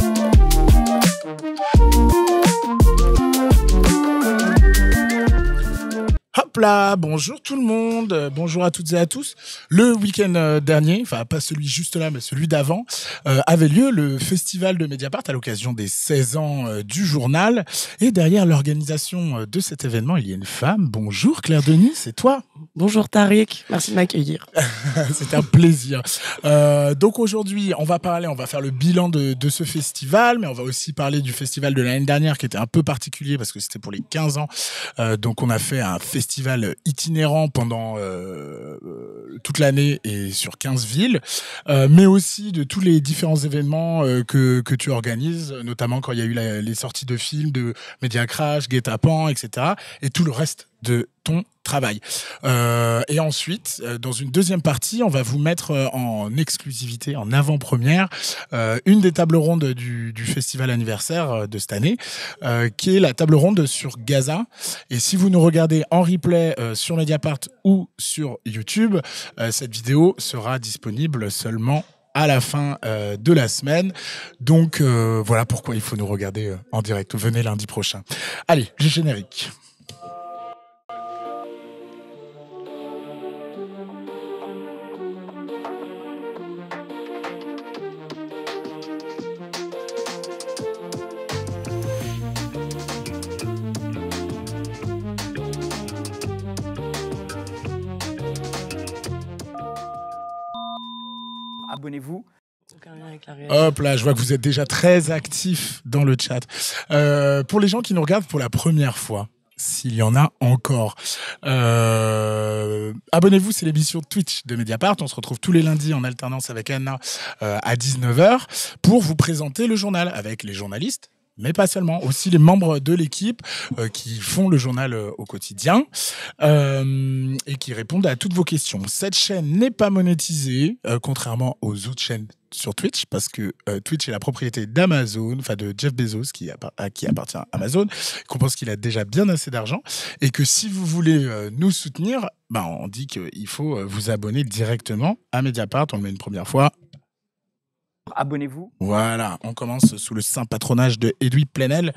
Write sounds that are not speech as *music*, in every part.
Thank you. bonjour tout le monde, bonjour à toutes et à tous. Le week-end euh, dernier, enfin pas celui juste là, mais celui d'avant, euh, avait lieu le festival de Mediapart à l'occasion des 16 ans euh, du journal. Et derrière l'organisation de cet événement, il y a une femme. Bonjour Claire Denis, c'est toi. Bonjour Tariq, merci de m'accueillir. *laughs* c'est un plaisir. donc aujourd'hui, on va parler, on va faire le bilan de ce festival, mais on va aussi parler du festival de l'année dernière qui était un peu particulier parce que c'était pour les 15 ans. donc on a fait un festival itinérant pendant euh, euh, toute l'année et sur 15 villes, euh, mais aussi de tous les différents événements que, tu organises, notamment quand il y a eu les sorties de films de Media Crash, Guet-Apens, etc. et tout le reste de ton travail. Euh, et ensuite, euh, dans une deuxième partie, on va vous mettre euh, en exclusivité, en avant-première, une des tables rondes du, festival anniversaire de cette année, qui est la table ronde sur Gaza. Et si vous nous regardez en replay sur Mediapart ou sur YouTube, cette vidéo sera disponible seulement à la fin de la semaine. Donc voilà pourquoi il faut nous regarder en direct. Venez lundi prochain. Allez, j'ai générique. Hop là, je vois que vous êtes déjà très actif dans le chat. Euh, pour les gens qui nous regardent pour la première fois, s'il y en a encore. Euh, Abonnez-vous, c'est l'émission Twitch de Mediapart. On se retrouve tous les lundis en alternance avec Anna euh, à 19h pour vous présenter le journal avec les journalistes. Mais pas seulement, aussi les membres de l'équipe euh, qui font le journal euh, au quotidien et qui répondent à toutes vos questions. Cette chaîne n'est pas monétisée, contrairement aux autres chaînes sur Twitch parce que euh, Twitch est la propriété d'Amazon, enfin de Jeff Bezos qui, appartient à Amazon, qu'on pense qu'il a déjà bien assez d'argent et que si vous voulez euh, nous soutenir, bah, on dit qu'il faut euh, vous abonner directement à Mediapart, on le met une première fois, Abonnez-vous. Voilà, on commence sous le saint patronage de Édouard Plenel.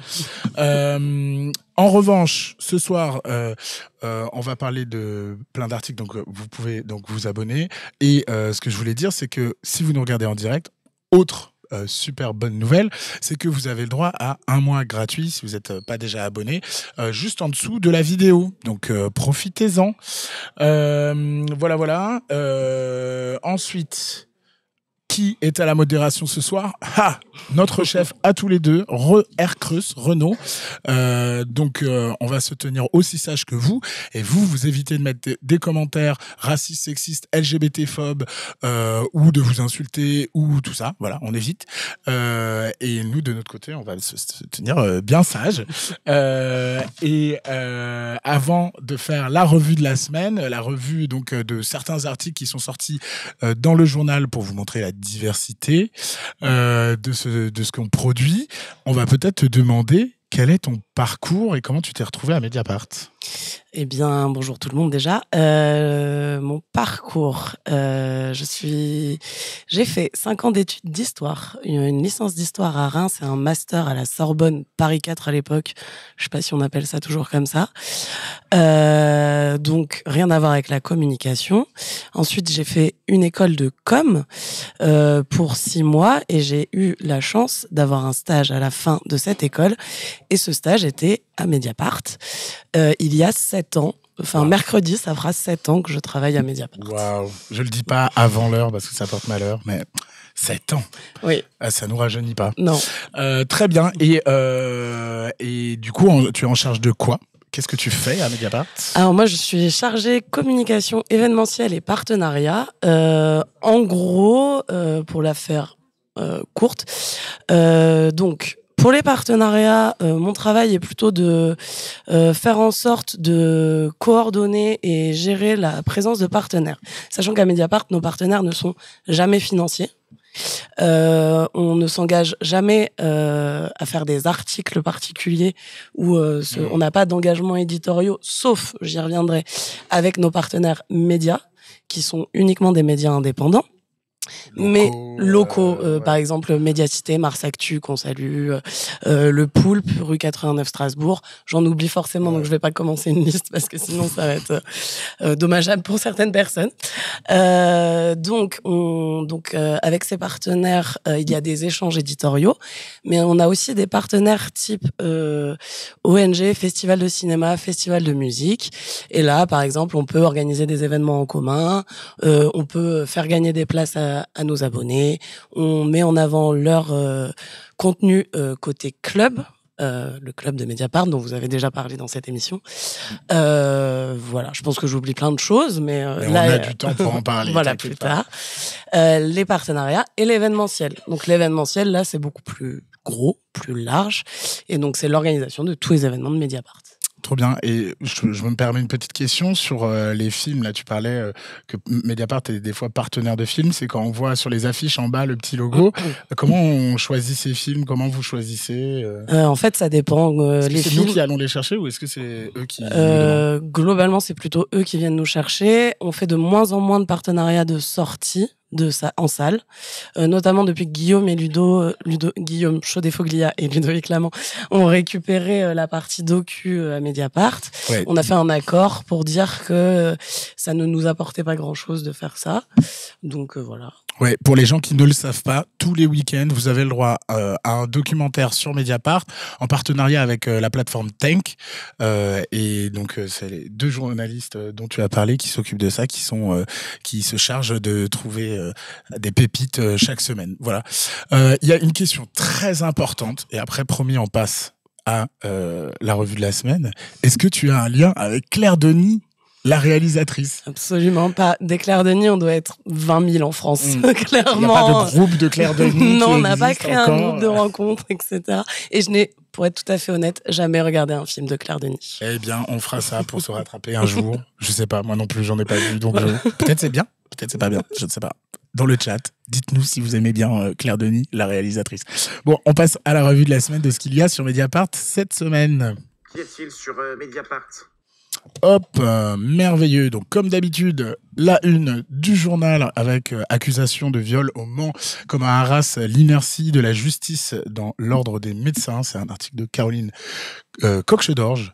Euh, en revanche, ce soir, euh, euh, on va parler de plein d'articles, donc vous pouvez donc vous abonner. Et ce que je voulais dire, c'est que si vous nous regardez en direct, autre super bonne nouvelle, c'est que vous avez le droit à un mois gratuit si vous n'êtes pas déjà abonné, juste en dessous de la vidéo. Donc profitez-en. voilà, voilà. ensuite qui est à la modération ce soir Ha Notre chef à tous les deux, R. Creus, Renault. Euh, donc, euh, on va se tenir aussi sage que vous. Et vous, vous évitez de mettre des, commentaires racistes, sexistes, LGBT-phobes euh, ou de vous insulter ou tout ça. Voilà, on évite. et nous, de notre côté, on va se, tenir bien sage. et avant de faire la revue de la semaine, la revue donc de certains articles qui sont sortis dans le journal pour vous montrer la diversité euh, de ce, de ce qu'on produit, on va peut-être te demander quel est ton parcours et comment tu t'es retrouvé à Mediapart Eh bien, bonjour tout le monde déjà. Euh, mon parcours, euh, je suis, j'ai fait cinq ans d'études d'histoire, une licence d'histoire à Reims et un master à la Sorbonne Paris 4 à l'époque. Je sais pas si on appelle ça toujours comme ça. Euh, donc rien à voir avec la communication. Ensuite, j'ai fait une école de com pour six mois et j'ai eu la chance d'avoir un stage à la fin de cette école. Et ce stage à Mediapart euh, il y a sept ans. Enfin, mercredi, ça fera sept ans que je travaille à Mediapart. Waouh Je le dis pas avant l'heure parce que ça porte malheur, mais 7 ans. Oui. Ah, ça nous rajeunit pas. Non. Euh, très bien. Et, euh, et du coup, tu es en charge de quoi Qu'est-ce que tu fais à Mediapart Alors moi, je suis chargée communication événementielle et partenariat. en gros, pour la faire courte, donc pour les partenariats, euh, mon travail est plutôt de euh, faire en sorte de coordonner et gérer la présence de partenaires. Sachant qu'à Mediapart, nos partenaires ne sont jamais financiers. Euh, on ne s'engage jamais à faire des articles particuliers où mmh. on n'a pas d'engagement éditoriaux, sauf, j'y reviendrai, avec nos partenaires médias, qui sont uniquement des médias indépendants mais locaux, euh, euh, par exemple Médiacité, Mars Actu qu'on salue, euh, le Poulpe, rue 89 Strasbourg. J'en oublie forcément, donc je vais pas commencer une liste parce que sinon ça va être dommageable pour certaines personnes. donc, on, donc avec ces partenaires, il y a des échanges éditoriaux, mais on a aussi des partenaires type ONG, Festival de cinéma, Festival de musique. Et là, par exemple, on peut organiser des événements en commun, on peut faire gagner des places à à nos abonnés. On met en avant leur euh, contenu euh, côté club, euh, le club de Mediapart dont vous avez déjà parlé dans cette émission. voilà, je pense que j'oublie plein de choses, mais, là, on a du temps pour en parler. *laughs* plus tard. les partenariats et l'événementiel. Donc l'événementiel, là, c'est beaucoup plus gros, plus large, et donc c'est l'organisation de tous les événements de Mediapart trop bien. Et je, me permets une petite question sur euh, les films. Là, tu parlais euh, que Mediapart est des fois partenaire de films. C'est quand on voit sur les affiches en bas le petit logo. Mm, mm. Euh, comment on choisit ces films Comment vous choisissez En fait, ça dépend. -ce les films... nous qui allons les chercher ou est-ce que c'est eux qui Globalement, c'est plutôt eux qui viennent nous chercher. On fait de moins en moins de partenariats de sortie de ça en salle, euh, notamment depuis que Guillaume et Ludo, euh, Ludo Guillaume Chaudéfoglia et Ludovic Lamont ont récupéré euh, la partie docu à Mediapart. On a fait un accord pour dire que ça ne nous apportait pas grand-chose de faire ça. Donc voilà. Ouais, pour les gens qui ne le savent pas, tous les week-ends, vous avez le droit à un documentaire sur Mediapart en partenariat avec la plateforme Tank. et donc, c'est les deux journalistes dont tu as parlé qui s'occupent de ça, qui sont qui se chargent de trouver euh, des pépites euh, chaque semaine. Voilà. Euh, il y a une question très importante, et après, promis, on passe à la revue de la semaine. Est-ce que tu as un lien avec Claire Denis la réalisatrice. Absolument pas. Des Claire Denis, on doit être 20 000 en France, clairement. Mm. *laughs* Il n'y a pas de groupe de Claire Denis. *laughs* non, on n'a pas créé un groupe de rencontres, etc. Et je n'ai, pour être tout à fait honnête, jamais regardé un film de Claire Denis. Eh bien, on fera ça pour se rattraper un jour. *laughs* Je ne sais pas, moi non plus, j'en ai pas vu. Donc, peut-être c'est bien, peut-être c'est pas bien, je ne sais pas. Dans le chat, dites-nous si vous aimez bien euh, Claire Denis, la réalisatrice. Bon, on passe à la revue de la semaine de ce qu'il y a sur Mediapart cette semaine. Qui est il sur euh, Mediapart Hop, euh, merveilleux. Donc, comme d'habitude, la une du journal avec euh, accusation de viol au Mans, comme un Arras, l'inertie de la justice dans l'ordre des médecins. C'est un article de Caroline euh, d'Orge.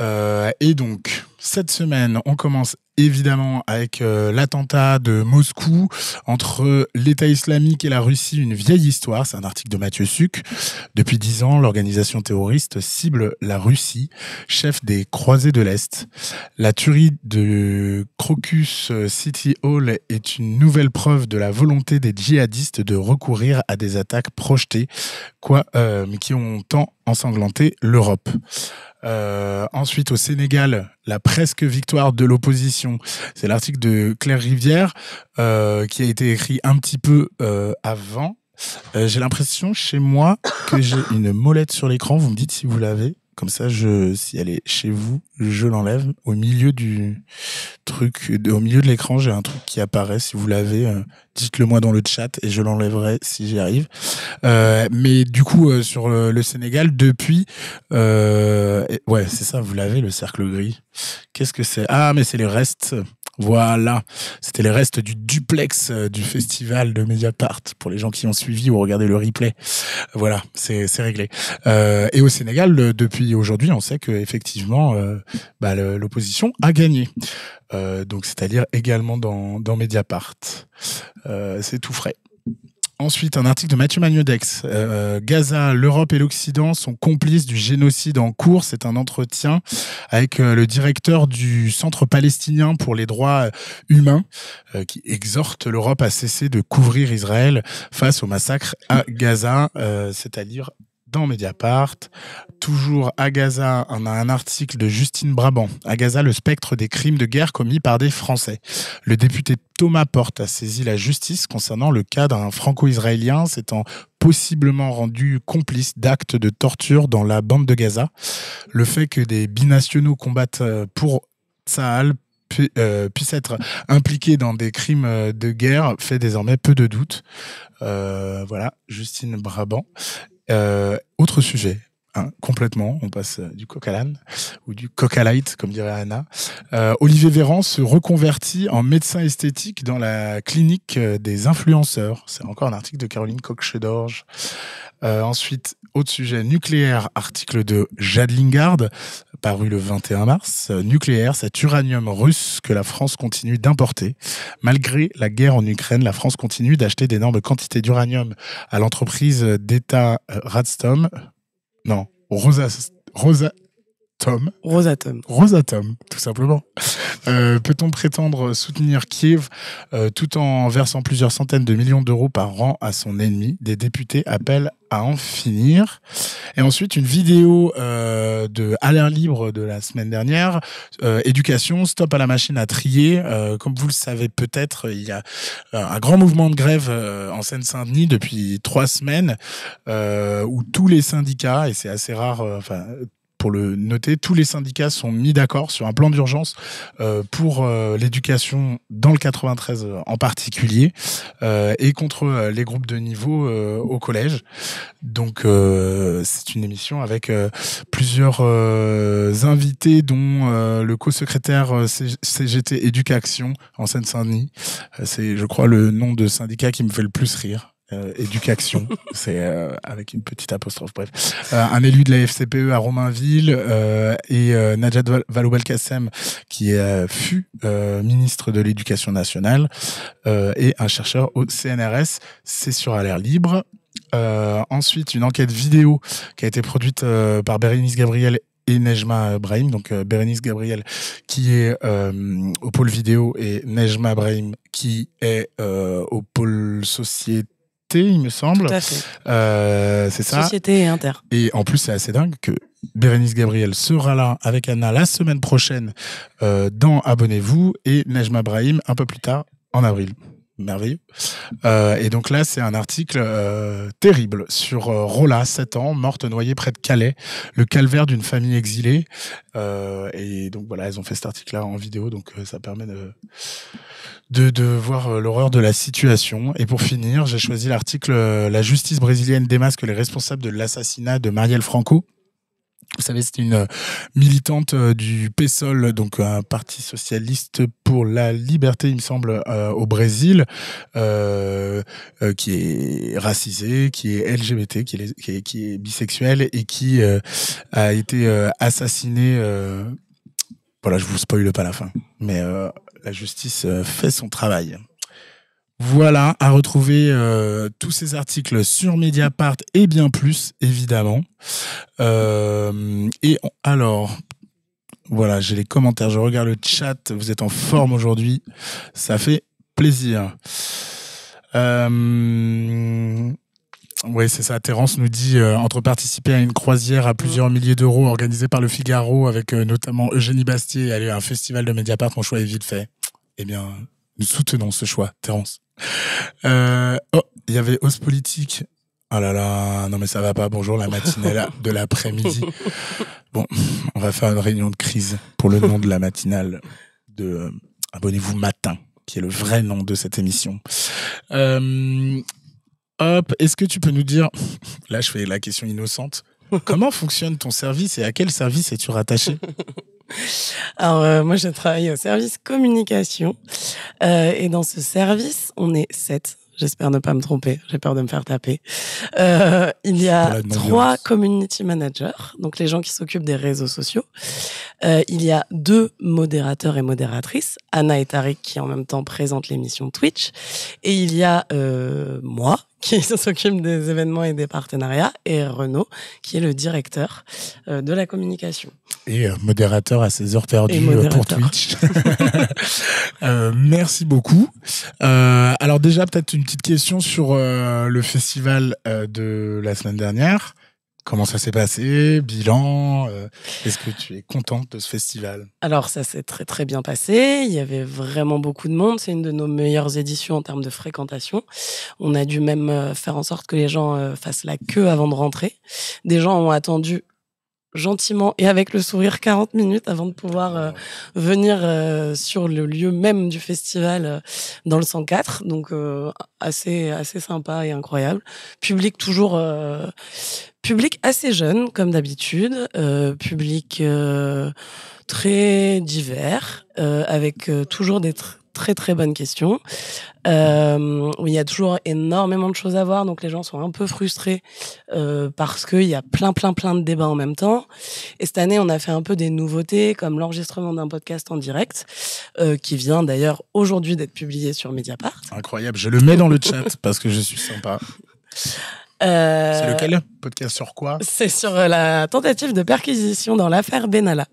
Euh, et donc, cette semaine, on commence évidemment avec euh, l'attentat de Moscou entre l'État islamique et la Russie, une vieille histoire, c'est un article de Mathieu Suc. Depuis dix ans, l'organisation terroriste cible la Russie, chef des croisés de l'Est. La tuerie de Crocus City Hall est une nouvelle preuve de la volonté des djihadistes de recourir à des attaques projetées, quoi, euh, qui ont tant ensanglanté l'Europe. Euh, ensuite, au Sénégal, la presque victoire de l'opposition. C'est l'article de Claire Rivière euh, qui a été écrit un petit peu euh, avant. j'ai l'impression chez moi que j'ai une molette sur l'écran. Vous me dites si vous l'avez. Comme ça, je, si elle est chez vous, je l'enlève. Au milieu du truc, au milieu de l'écran, j'ai un truc qui apparaît. Si vous l'avez, euh, dites-le moi dans le chat et je l'enlèverai si j'y arrive. Euh, mais du coup, euh, sur le, Sénégal, depuis, euh, ouais, c'est ça, vous l'avez, le cercle gris. Qu'est-ce que c'est Ah, mais c'est les restes. Voilà, c'était les restes du duplex euh, du festival de Mediapart pour les gens qui ont suivi ou regardé le replay. Voilà, c'est réglé. Euh, et au Sénégal, euh, depuis aujourd'hui, on sait que effectivement, bah, l'opposition a gagné. donc, c'est-à-dire également dans, dans Mediapart. c'est tout frais. Ensuite, un article de Mathieu Magnodex. Euh, Gaza, l'Europe et l'Occident sont complices du génocide en cours. C'est un entretien avec euh, le directeur du Centre palestinien pour les droits euh, humains qui exhorte l'Europe à cesser de couvrir Israël face au massacre à Gaza, c'est-à-dire dans Mediapart. Toujours à Gaza, on a un article de Justine Brabant. À Gaza, le spectre des crimes de guerre commis par des Français. Le député Thomas Porte a saisi la justice concernant le cas d'un franco-israélien s'étant possiblement rendu complice d'actes de torture dans la bande de Gaza. Le fait que des binationaux combattent euh, pour Saal euh, puissent puisse être impliqués dans des crimes euh, de guerre fait désormais peu de doute. voilà, Justine Brabant. autre sujet, Hein, complètement. On passe euh, du coq ou du cocalite, comme dirait Anna. Euh, Olivier Véran se reconvertit en médecin esthétique dans la clinique euh, des influenceurs. C'est encore un article de Caroline cochet dorge ensuite, autre sujet, nucléaire, article de Jade paru le 21 mars. nucléaire, cet uranium russe que la France continue d'importer. Malgré la guerre en Ukraine, la France continue d'acheter d'énormes quantités d'uranium à l'entreprise d'État Radstom. Non, Rosa, Rosa Tom. Rosatom. Rosatom, tout simplement. Euh, peut-on prétendre soutenir Kiev euh, tout en versant plusieurs centaines de millions d'euros par an à son ennemi Des députés appellent à en finir. Et ensuite, une vidéo euh, de À l'air libre de la semaine dernière. éducation, stop à la machine à trier. comme vous le savez peut-être, il y a un grand mouvement de grève en Seine-Saint-Denis depuis trois semaines où tous les syndicats, et c'est assez rare, enfin, pour le noter, tous les syndicats sont mis d'accord sur un plan d'urgence euh, pour euh, l'éducation dans le 93 euh, en particulier et contre les groupes de niveau au collège. Donc c'est une émission avec plusieurs invités dont le co-secrétaire CGT Éducation en Seine-Saint-Denis. c'est je crois le nom de syndicat qui me fait le plus rire. Euh, éducation, *laughs* c'est euh, avec une petite apostrophe, bref. Euh, un élu de la FCPE à Romainville et Najat valoual kassem qui fut ministre de l'Éducation nationale et un chercheur au CNRS. C'est sur à l'air libre. ensuite, une enquête vidéo qui a été produite par Bérénice Gabriel et Nejma Brahim, donc Bérénice Gabriel qui est au pôle vidéo et Nejma Brahim qui est au pôle société il me semble. Euh, c'est ça. Société et Inter. Et en plus, c'est assez dingue que Bérénice Gabriel sera là avec Anna la semaine prochaine euh, dans Abonnez-vous et Nejma Brahim un peu plus tard en avril merveilleux. et donc là, c'est un article euh, terrible sur euh, Rolla Rola, 7 ans, morte noyée près de Calais, le calvaire d'une famille exilée. Euh, et donc voilà, elles ont fait cet article-là en vidéo, donc ça permet de, de, de voir l'horreur de la situation. Et pour finir, j'ai choisi l'article La justice brésilienne démasque les responsables de l'assassinat de Marielle Franco. Vous savez, c'est une euh, militante euh, du PSOL, donc un parti socialiste pour la liberté, il me semble, euh, au Brésil, qui est racisée, qui est LGBT, qui est, bisexuel bisexuelle et qui a été assassinée. voilà, je vous spoile pas la fin, mais la justice fait son travail. Voilà, à retrouver euh, tous ces articles sur Mediapart et bien plus, évidemment. Euh, et alors, voilà, j'ai les commentaires, je regarde le chat, vous êtes en forme aujourd'hui, ça fait plaisir. Euh, oui, c'est ça. Terence nous dit entre participer à une croisière à plusieurs milliers d'euros organisée par le Figaro avec notamment Eugénie Bastier et aller à un festival de Mediapart, mon choix est vite fait. Eh bien, nous soutenons ce choix, Terence. Euh, oh, il y avait hausse Politique. ah là là, non mais ça va pas, bonjour, la matinale *laughs* de l'après-midi. Bon, on va faire une réunion de crise pour le nom de la matinale de euh, Abonnez-vous Matin, qui est le vrai nom de cette émission. Euh, hop, est-ce que tu peux nous dire, là je fais la question innocente, comment fonctionne ton service et à quel service es-tu rattaché alors euh, moi, je travaille au service communication euh, et dans ce service, on est sept. J'espère ne pas me tromper. J'ai peur de me faire taper. Euh, il y a trois community managers, donc les gens qui s'occupent des réseaux sociaux. Euh, il y a deux modérateurs et modératrices, Anna et Tariq, qui en même temps présentent l'émission Twitch. Et il y a euh, moi, qui *laughs* s'occupe des événements et des partenariats, et Renaud, qui est le directeur euh, de la communication. Et euh, modérateur à ses heures perdues euh, pour Twitch. *laughs* merci beaucoup. alors déjà, peut-être une petite question sur le festival de la semaine dernière. Comment ça s'est passé Bilan euh, Est-ce que tu es contente de ce festival Alors ça s'est très très bien passé. Il y avait vraiment beaucoup de monde. C'est une de nos meilleures éditions en termes de fréquentation. On a dû même euh, faire en sorte que les gens euh, fassent la queue avant de rentrer. Des gens ont attendu gentiment et avec le sourire 40 minutes avant de pouvoir venir sur le lieu même du festival dans le 104 donc assez assez sympa et incroyable public toujours Public assez jeune, comme d'habitude, euh, public euh, très divers, euh, avec toujours des très très bonnes questions, où il y a toujours énormément de choses à voir, donc les gens sont un peu frustrés parce qu'il y a plein plein plein de débats en même temps. Et cette année, on a fait un peu des nouveautés, comme l'enregistrement d'un podcast en direct, qui vient d'ailleurs aujourd'hui d'être publié sur Mediapart. Incroyable, je le mets dans le chat parce que je suis sympa. *laughs* Euh, c'est lequel Podcast sur quoi C'est sur euh, la tentative de perquisition dans l'affaire Benalla.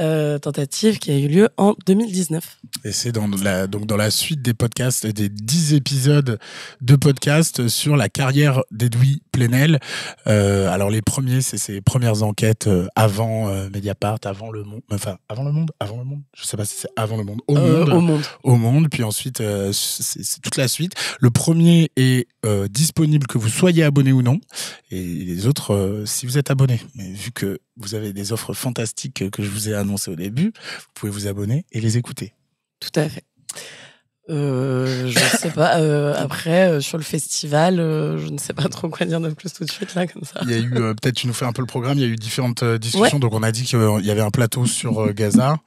Euh, tentative qui a eu lieu en 2019. Et c'est dans la, donc dans la suite des podcasts, des dix épisodes de podcasts sur la carrière d'Edoui Plenel. alors les premiers, c'est ses premières enquêtes avant Mediapart, avant Le Monde, enfin avant Le Monde, avant Le Monde, je sais pas si c'est avant Le Monde, au Monde. Au Monde. Au Monde, puis ensuite c'est toute la suite. Le premier est disponible que vous soyez à abonné ou non. Et les autres, euh, si vous êtes abonné. Mais vu que vous avez des offres fantastiques que je vous ai annoncées au début, vous pouvez vous abonner et les écouter. Tout à fait. Euh, je ne sais pas. Euh, après, sur le festival, je ne sais pas trop quoi dire de plus tout de suite là, comme ça. Il y a eu peut-être tu nous fais un peu le programme. Il y a eu différentes discussions. Donc on a dit qu'il y avait un plateau sur Gaza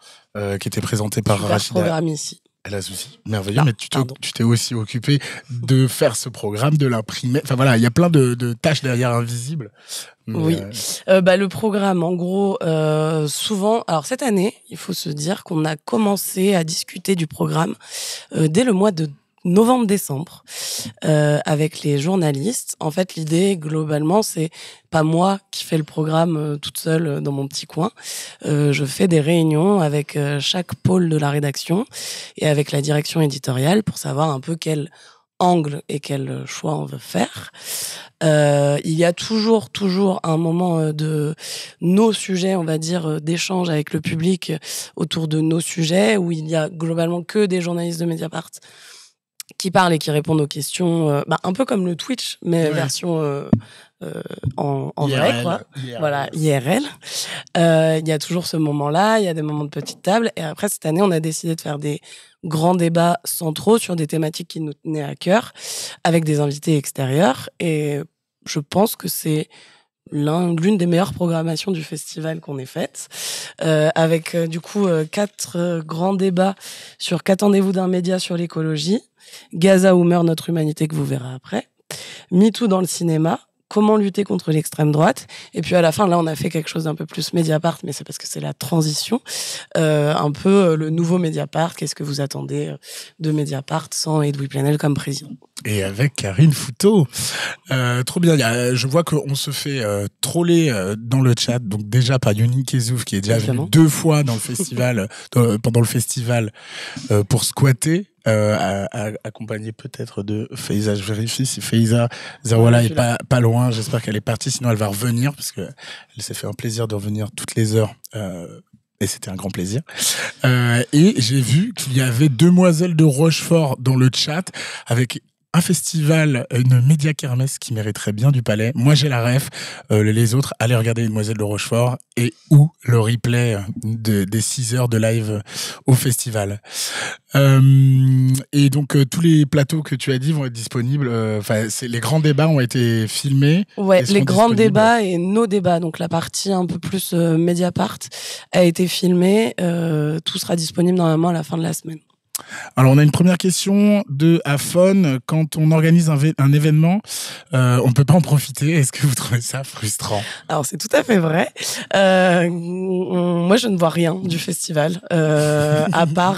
qui était présenté par Rachida. ici a souci, merveilleux, mais tu t'es aussi occupé de faire ce programme, de l'imprimer. Enfin voilà, il y a plein de, tâches derrière invisibles. Oui, euh, euh, bah, le programme, en gros, euh, souvent, alors cette année, il faut se dire qu'on a commencé à discuter du programme dès le mois de novembre-décembre euh, avec les journalistes. En fait, l'idée globalement, c'est pas moi qui fais le programme euh, toute seule euh, dans mon petit coin. Euh, je fais des réunions avec euh, chaque pôle de la rédaction et avec la direction éditoriale pour savoir un peu quel angle et quel choix on veut faire. Euh, il y a toujours, toujours un moment de nos sujets, on va dire, d'échange avec le public autour de nos sujets, où il y a globalement que des journalistes de Mediapart qui parlent et qui répondent aux questions, euh, bah, un peu comme le Twitch, mais version euh, euh, en, en vrai, quoi. Voilà, IRL. Il y a toujours ce moment-là, il y a des moments de petite table. Et après, cette année, on a décidé de faire des grands débats centraux sur des thématiques qui nous tenaient à cœur, avec des invités extérieurs. Et je pense que c'est l'une des meilleures programmations du festival qu'on ait faite, euh, avec euh, du coup euh, quatre grands débats sur qu'attendez-vous d'un média sur l'écologie, Gaza ou meurt notre humanité que vous verrez après, MeToo dans le cinéma, comment lutter contre l'extrême droite. Et puis à la fin, là, on a fait quelque chose d'un peu plus Mediapart, mais c'est parce que c'est la transition, euh, un peu euh, le nouveau Mediapart. Qu'est-ce que vous attendez euh, de Mediapart sans Edoui Plenel comme président Et avec Karine Fouteau. trop bien. je vois qu'on se fait troller dans le chat. Donc déjà par Yoni Kezouf qui est déjà venu deux fois dans le festival, *laughs* pendant le festival pour squatter euh, accompagné peut-être de Faiza. Je vérifie si Faiza Zawala est pas, pas loin. J'espère qu'elle est partie, sinon elle va revenir parce que elle s'est fait un plaisir de revenir toutes les heures. Euh, et c'était un grand plaisir. Euh, et j'ai vu qu'il y avait Demoiselle de Rochefort dans le chat avec un festival, une média kermesse qui mériterait bien du palais. Moi, j'ai la ref. Euh, les autres, allez regarder Mademoiselle de Rochefort et ou le replay des 6 heures de live au festival. Euh, et donc, euh, tous les plateaux que tu as dit vont être disponibles. Enfin, les grands débats ont été filmés. Ouais, les grands débats et nos débats. Donc, la partie un peu plus Mediapart a été filmée. tout sera disponible normalement à la fin de la semaine. Alors, on a une première question de Afon. Quand on organise un, événement, euh, on peut pas en profiter. Est-ce que vous trouvez ça frustrant Alors, c'est tout à fait vrai. Euh, moi, je ne vois rien du festival, euh, *laughs* à part,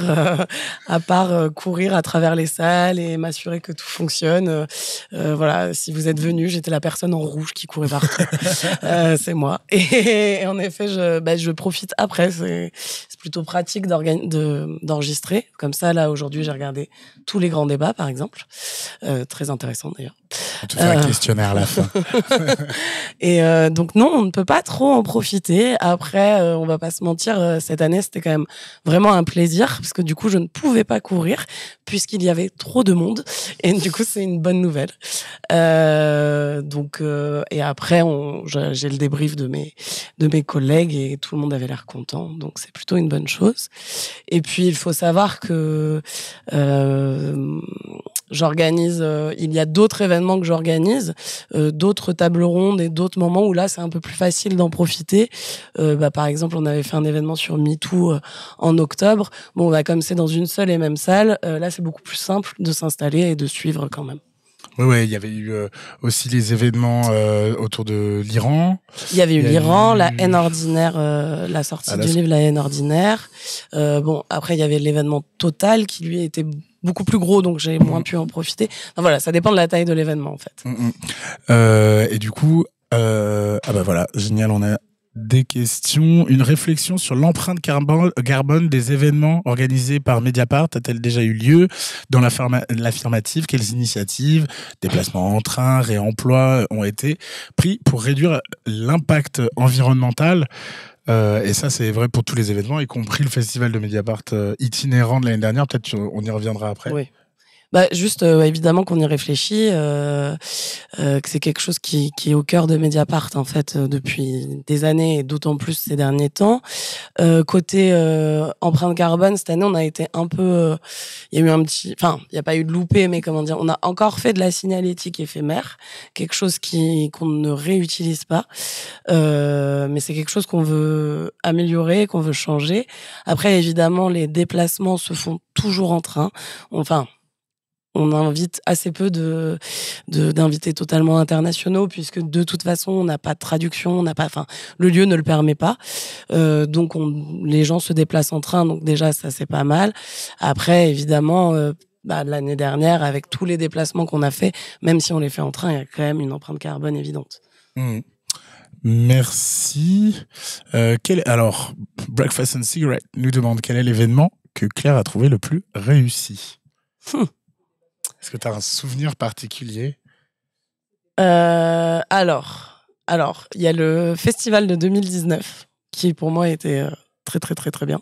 à part courir à travers les salles et m'assurer que tout fonctionne. voilà, si vous êtes venu, j'étais la personne en rouge qui courait partout. *laughs* c'est moi. Et, en effet, je, bah, je profite après. C'est plutôt pratique d'enregistrer comme ça là, aujourd'hui, j'ai regardé tous les grands débats, par exemple. Euh, très intéressant, d'ailleurs. On un euh. questionnaire à la fin. *laughs* et euh, donc, non, on ne peut pas trop en profiter. Après, on va pas se mentir, cette année, c'était quand même vraiment un plaisir, parce que du coup, je ne pouvais pas courir, puisqu'il y avait trop de monde. Et du coup, c'est une bonne nouvelle. donc, et après, j'ai le débrief de mes, de mes collègues, et tout le monde avait l'air content. Donc, c'est plutôt une bonne chose. Et puis, il faut savoir que euh, euh, j'organise. Euh, il y a d'autres événements que j'organise, d'autres tables rondes et d'autres moments où là c'est un peu plus facile d'en profiter. Bah, par exemple, on avait fait un événement sur MeToo en octobre. Bon, bah, comme c'est dans une seule et même salle, là c'est beaucoup plus simple de s'installer et de suivre quand même. Oui, ouais, il y avait eu euh, aussi les événements euh, autour de l'Iran. Il y avait eu l'Iran, la haine ordinaire, euh, la sortie ah, du livre La haine ordinaire. bon, après il y avait l'événement total qui lui était beaucoup plus gros, donc j'ai moins mm. pu en profiter. voilà, ça dépend de la taille de l'événement en fait. Mm, mm. et du coup, ah bah voilà, génial, on a des questions. Une réflexion sur l'empreinte carbone des événements organisés par Mediapart a-t-elle déjà eu lieu Dans l'affirmative, quelles initiatives, déplacements en train, réemploi ont été pris pour réduire l'impact environnemental euh, et ça, c'est vrai pour tous les événements, y compris le festival de Mediapart euh, itinérant de l'année dernière. Peut-être euh, on y reviendra après. Oui. Bah juste euh, évidemment qu'on y réfléchit, euh, euh, que c'est quelque chose qui, qui, est au cœur de Mediapart en fait euh, depuis des années et d'autant plus ces derniers temps. côté empreinte carbone, cette année on a été un peu, il y a eu un petit, enfin il n'y a pas eu de loupé, mais comment dire, on a encore fait de la signalétique éphémère, quelque chose qui qu'on ne réutilise pas, mais c'est quelque chose qu'on veut améliorer, qu'on veut changer. Après évidemment les déplacements se font toujours en train, enfin on invite assez peu de d'invités totalement internationaux puisque de toute façon on n'a pas de traduction, on n'a pas, enfin le lieu ne le permet pas. Euh, donc on, les gens se déplacent en train, donc déjà ça c'est pas mal. Après évidemment. Euh, bah, l'année dernière, avec tous les déplacements qu'on a fait, même si on les fait en train, il y a quand même une empreinte carbone évidente. Hmm. Merci. Euh, quel... Alors, Breakfast and Cigarette nous demande quel est l'événement que Claire a trouvé le plus réussi. Hum. Est-ce que tu as un souvenir particulier euh, Alors, alors, il y a le festival de 2019 qui pour moi était euh, très très très très bien.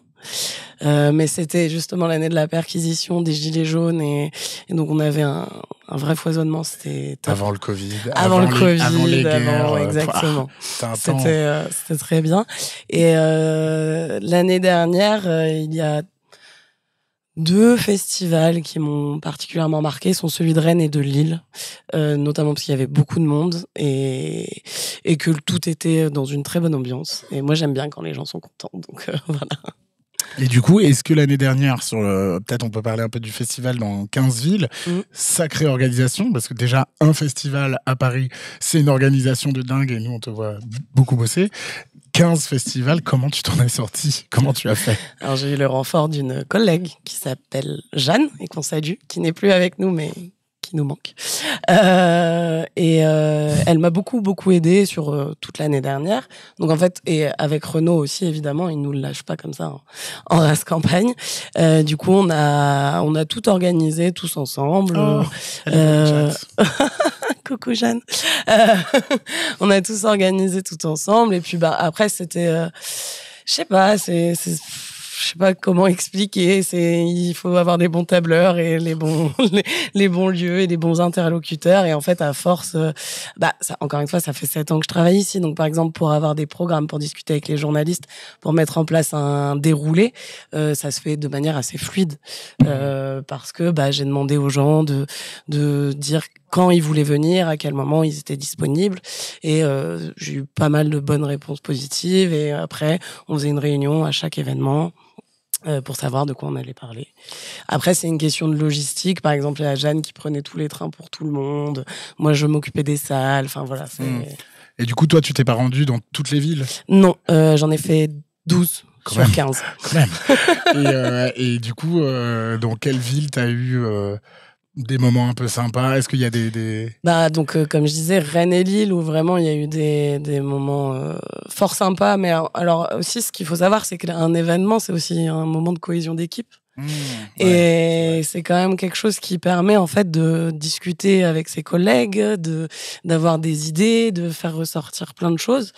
Euh, mais c'était justement l'année de la perquisition des gilets jaunes et, donc on avait un, vrai foisonnement. C'était avant le Covid, avant, le Covid, avant, les guerres, exactement. *laughs* c'était très bien. Et l'année dernière, il y a deux festivals qui m'ont particulièrement marqué sont celui de Rennes et de Lille, euh, notamment parce qu'il y avait beaucoup de monde et, et que tout était dans une très bonne ambiance. Et moi, j'aime bien quand les gens sont contents, donc euh, *laughs* voilà. Et du coup, est-ce que l'année dernière, sur peut-être on peut parler un peu du festival dans 15 villes, mmh. sacrée organisation, parce que déjà un festival à Paris, c'est une organisation de dingue et nous on te voit beaucoup bosser. 15 festivals, comment tu t'en es sorti Comment tu as fait Alors j'ai eu le renfort d'une collègue qui s'appelle Jeanne et qu'on salue, qui n'est plus avec nous mais nous manque. Euh, et euh, elle m'a beaucoup, beaucoup aidé sur euh, toute l'année dernière. Donc en fait, et avec Renault aussi, évidemment, il nous le lâche pas comme ça hein, en, race campagne. du coup, on a, on a tout organisé tous ensemble. Oh, *laughs* Coucou Jeanne. *laughs* on a tous organisé tout ensemble. Et puis bah, après, c'était, je sais pas, c'est je sais pas comment expliquer. C'est il faut avoir des bons tableurs et les bons *laughs* les, bons lieux et des bons interlocuteurs. Et en fait, à force, euh, bah ça, encore une fois, ça fait sept ans que je travaille ici. Donc par exemple, pour avoir des programmes, pour discuter avec les journalistes, pour mettre en place un déroulé, euh, ça se fait de manière assez fluide euh, parce que bah j'ai demandé aux gens de de dire quand ils voulaient venir, à quel moment ils étaient disponibles. Et j'ai eu pas mal de bonnes réponses positives. Et après, on faisait une réunion à chaque événement. Euh, pour savoir de quoi on allait parler. Après, c'est une question de logistique. Par exemple, il y a Jeanne qui prenait tous les trains pour tout le monde. Moi, je m'occupais des salles. Enfin, voilà. Hmm. Et du coup, toi, tu t'es pas rendu dans toutes les villes Non, euh, j'en ai fait 12 sur 15. et, euh, et, du coup, dans quelle ville t'as eu des moments un peu sympas Est-ce qu'il y a des, des... Bah donc euh, comme je disais Rennes et Lille où vraiment il y a eu des, des moments euh, fort sympas mais euh, alors aussi ce qu'il faut savoir c'est qu'un événement c'est aussi un moment de cohésion d'équipe Mmh. et c'est quand même quelque chose qui permet en fait de discuter avec ses collègues, de d'avoir des idées, de faire ressortir plein de choses.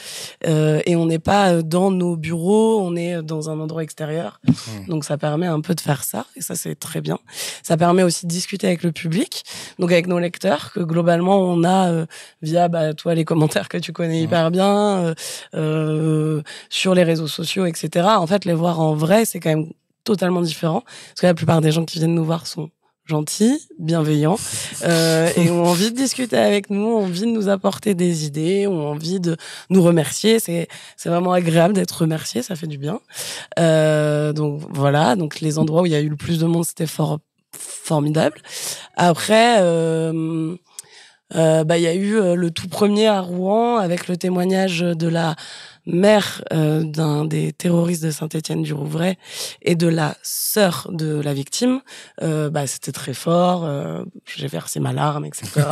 Euh, et on n'est pas euh, dans nos bureaux, on est euh, dans un endroit extérieur. Mmh. Donc ça permet un peu de faire ça et ça c'est très bien. Ça permet aussi de discuter avec le public, donc avec nos lecteurs que globalement on a via bah, toi les commentaires que tu connais mmh. hyper bien sur les réseaux sociaux, etc. En fait les voir en vrai c'est quand même totalement différent. Parce que la plupart des gens qui viennent nous voir sont gentils, bienveillants, euh, et ont *laughs* envie de discuter avec nous, ont envie de nous apporter des idées, ont envie de nous remercier. C'est c'est vraiment agréable d'être remercié, ça fait du bien. Euh, donc voilà, donc les endroits où il y a eu le plus de monde, c'était fort formidable. Après. Euh, bah, il y a eu le tout premier à Rouen avec le témoignage de la mère euh, d'un des terroristes de Saint-Étienne-du-Rouvray et de la sœur de la victime, euh, bah, c'était très fort. Euh, j'ai versé ma larme, etc.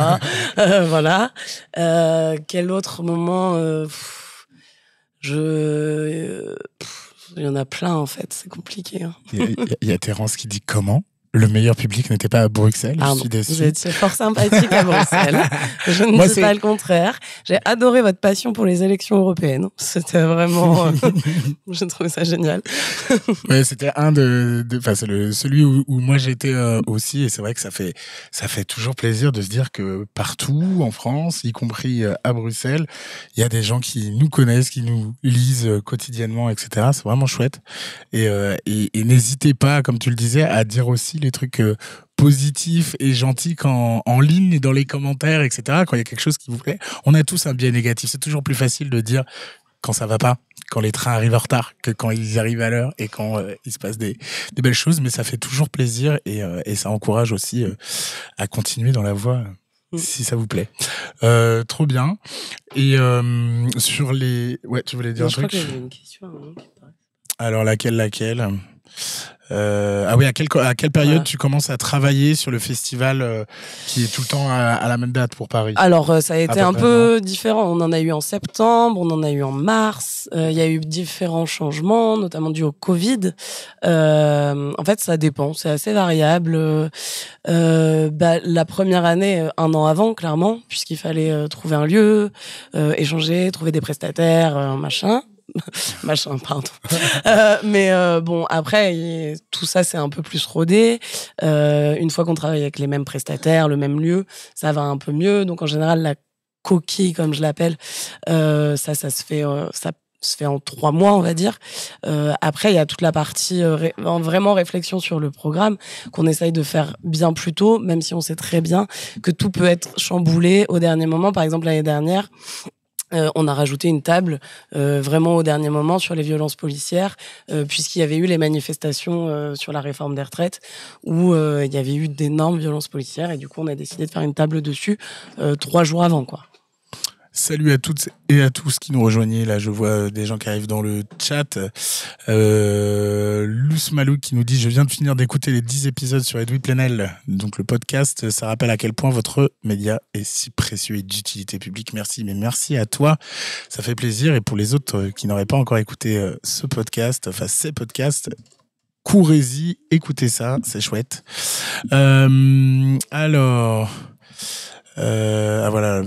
*laughs* voilà. quel autre moment Je... il y en a plein en fait, c'est compliqué. Hein. Il y, a Terence qui dit comment le meilleur public n'était pas à Bruxelles. Ah je suis Vous fort sympathique à Bruxelles. *laughs* Je ne dis pas le contraire. J'ai adoré votre passion pour les élections européennes. C'était vraiment. *laughs* Euh, je trouvais ça génial. *laughs* c'était un de. Enfin, c'est le... celui où, moi j'étais euh, aussi. Et c'est vrai que ça fait, ça fait toujours plaisir de se dire que partout en France, y compris euh, à Bruxelles, il y a des gens qui nous connaissent, qui nous lisent quotidiennement, etc. C'est vraiment chouette. Et, et n'hésitez pas, comme tu le disais, à dire aussi les des trucs euh, positifs et gentils quand en ligne et dans les commentaires, etc. Quand il y a quelque chose qui vous plaît, on a tous un biais négatif. C'est toujours plus facile de dire quand ça va pas, quand les trains arrivent en retard, que quand ils arrivent à l'heure et quand euh, il se passe des, belles choses, mais ça fait toujours plaisir et, euh, ça encourage aussi à continuer dans la voie mm. si ça vous plaît. trop bien. Et sur les... Ouais, tu voulais dire un truc hein, Alors laquelle, laquelle euh, ah oui, à quelle, à quelle période tu commences à travailler sur le festival euh, qui est tout le temps à, la même date pour Paris Alors, euh, ça a été ah, un bah, peu bah, bah. différent. On en a eu en septembre, on en a eu en mars. Il y a eu différents changements, notamment dû au Covid. en fait, ça dépend, c'est assez variable. la première année, un an avant, clairement, puisqu'il fallait trouver un lieu, échanger, trouver des prestataires, machin. *laughs* machin, pardon. *laughs* euh, mais euh, bon, après, tout ça, c'est un peu plus rodé. Euh, une fois qu'on travaille avec les mêmes prestataires, le même lieu, ça va un peu mieux. Donc, en général, la coquille, comme je l'appelle, euh, ça, ça se fait, euh, ça se fait en trois mois, on va dire. Euh, après, il y a toute la partie vraiment réflexion sur le programme qu'on essaye de faire bien plus tôt, même si on sait très bien que tout peut être chamboulé au dernier moment. Par exemple, l'année dernière, euh, on a rajouté une table euh, vraiment au dernier moment sur les violences policières, euh, puisqu'il y avait eu les manifestations sur la réforme des retraites, où il y avait eu d'énormes violences policières, et du coup on a décidé de faire une table dessus trois jours avant. quoi. Salut à toutes et à tous qui nous rejoignez. Là, je vois des gens qui arrivent dans le chat. Euh, Luce Malou qui nous dit Je viens de finir d'écouter les 10 épisodes sur Edwin Plenel. Donc, le podcast, ça rappelle à quel point votre média est si précieux et d'utilité publique. Merci, mais merci à toi. Ça fait plaisir. Et pour les autres qui n'auraient pas encore écouté euh, ce podcast, enfin, ces podcasts, courez-y, écoutez ça, c'est chouette. Euh, alors. Euh, ah voilà,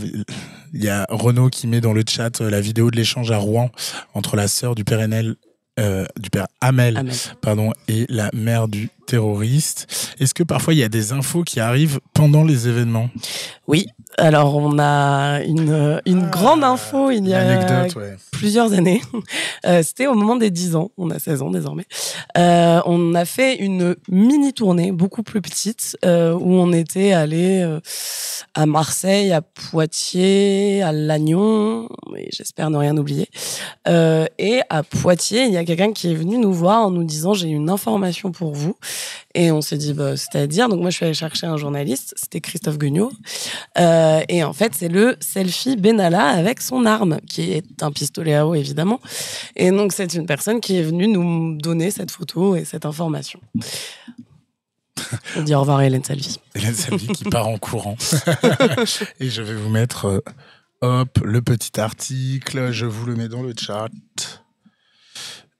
il y a Renaud qui met dans le chat euh, la vidéo de l'échange à Rouen entre la sœur du père euh, du père Hamel, Pardon, et la mère du terroriste. Est-ce que parfois il y a des infos qui arrivent pendant les événements Oui, alors, on a une, une ah. grande info il y a plusieurs années. Euh, c'était au moment des 10 ans. On a 16 ans désormais. Euh, on a fait une mini tournée, beaucoup plus petite, euh, où on était allé à Marseille, à Poitiers, à Lannion, j'espère ne rien oublier. et à Poitiers, il y a quelqu'un qui est venu nous voir en nous disant j'ai une information pour vous. Et on s'est dit, bah, c'est-à-dire, donc moi je suis allée chercher un journaliste, c'était Christophe Guignot. Euh, et en fait, c'est le selfie Benalla avec son arme, qui est un pistolet à eau évidemment. Et donc c'est une personne qui est venue nous donner cette photo et cette information. On dit au revoir à Hélène Salvi. Hélène Salvi qui part en courant. *laughs* et je vais vous mettre, euh, hop, le petit article, je vous le mets dans le chat.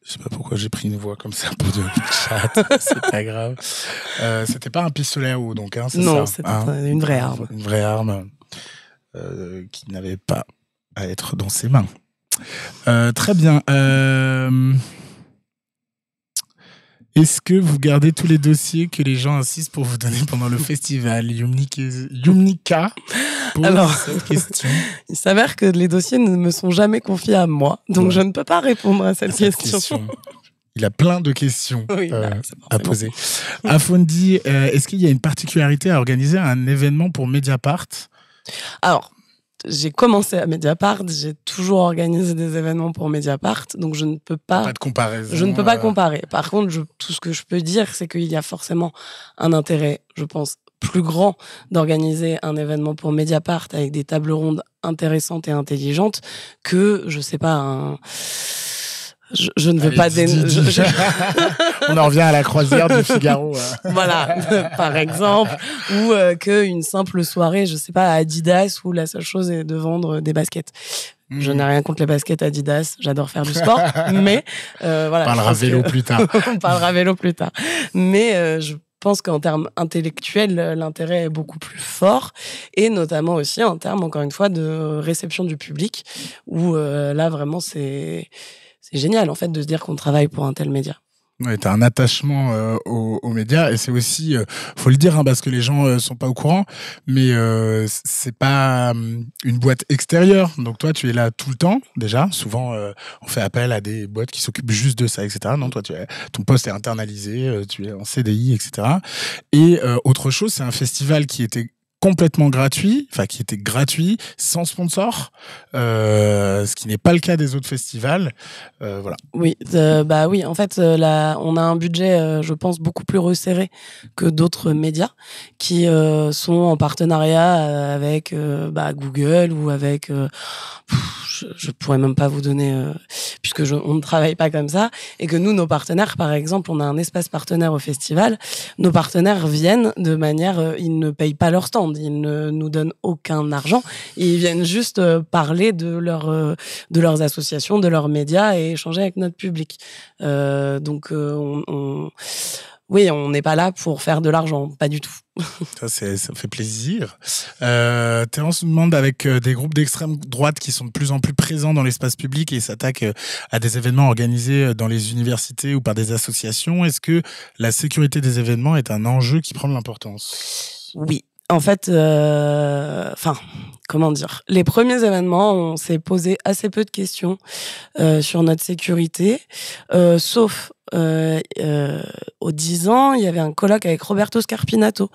Je sais pas pourquoi j'ai pris une voix comme ça pour de chat. *laughs* c'est pas grave. Euh, c'était pas un pistolet ou eau, donc. Hein, non, c'était hein. une vraie arme. Une vraie arme euh, qui n'avait pas à être dans ses mains. Euh, très bien. Est-ce que vous gardez tous les dossiers que les gens insistent pour vous donner pendant le festival Yumnika Alors, cette question. *laughs* Il s'avère que les dossiers ne me sont jamais confiés à moi, donc je ne peux pas répondre à cette, question. Il a plein de questions euh, à poser. Afondi, euh, est-ce qu'il y a une particularité à organiser un événement pour Mediapart Alors, j'ai commencé à Mediapart, j'ai toujours organisé des événements pour Mediapart, donc je ne peux pas. Pas de Je ne peux pas euh. comparer. Par contre, tout ce que je peux dire, c'est qu'il y a forcément un intérêt, je pense, plus grand d'organiser un événement pour Mediapart avec des tables rondes intéressantes et intelligentes que, je sais pas, un je, ne veux pas *laughs* On en revient à la croisière du Figaro. Hein. *laughs* Voilà, *laughs* par exemple, ou euh, qu'une simple soirée, je sais pas, à Adidas où la seule chose est de vendre des baskets. Hmm. Je n'ai rien contre les baskets Adidas, j'adore faire du sport, mais euh, On parlera vélo plus tard. On parlera vélo plus tard. Mais euh, je pense qu'en termes intellectuels, l'intérêt est beaucoup plus fort, et notamment aussi en termes, encore une fois, de réception du public, où là vraiment c'est c'est génial en fait de se dire qu'on travaille pour un tel média. Ouais, t'as un attachement euh, aux, médias et c'est aussi, il euh, faut le dire, hein, parce que les gens ne euh, sont pas au courant, mais c'est pas hum, une boîte extérieure. Donc toi, tu es là tout le temps déjà. Souvent, on fait appel à des boîtes qui s'occupent juste de ça, etc. Non, toi, tu ton poste est internalisé, tu es en CDI, etc. Et autre chose, c'est un festival qui était complètement gratuit, enfin qui était gratuit, sans sponsor, euh, ce qui n'est pas le cas des autres festivals. Euh, voilà. Oui, bah oui, en fait, euh, là, on a un budget, je pense, beaucoup plus resserré que d'autres médias qui sont en partenariat avec bah, Google ou avec je, pourrais même pas vous donner, euh, puisque on ne travaille pas comme ça, et que nous, nos partenaires, par exemple, on a un espace partenaire au festival, nos partenaires viennent de manière, euh, ils ne payent pas leur stand, ils ne nous donnent aucun argent, ils viennent juste euh, parler de leur, de leurs associations, de leurs médias et échanger avec notre public. donc, on oui, on n'est pas là pour faire de l'argent, pas du tout. *laughs* ça, ça fait plaisir. Euh, on se demande avec euh, des groupes d'extrême droite qui sont de plus en plus présents dans l'espace public et s'attaquent euh, à des événements organisés euh, dans les universités ou par des associations, est-ce que la sécurité des événements est un enjeu qui prend de l'importance Oui, en fait, enfin, comment dire, les premiers événements, on s'est posé assez peu de questions euh, sur notre sécurité, euh, sauf euh, aux 10 ans, il y avait un colloque avec Roberto Scarpinato,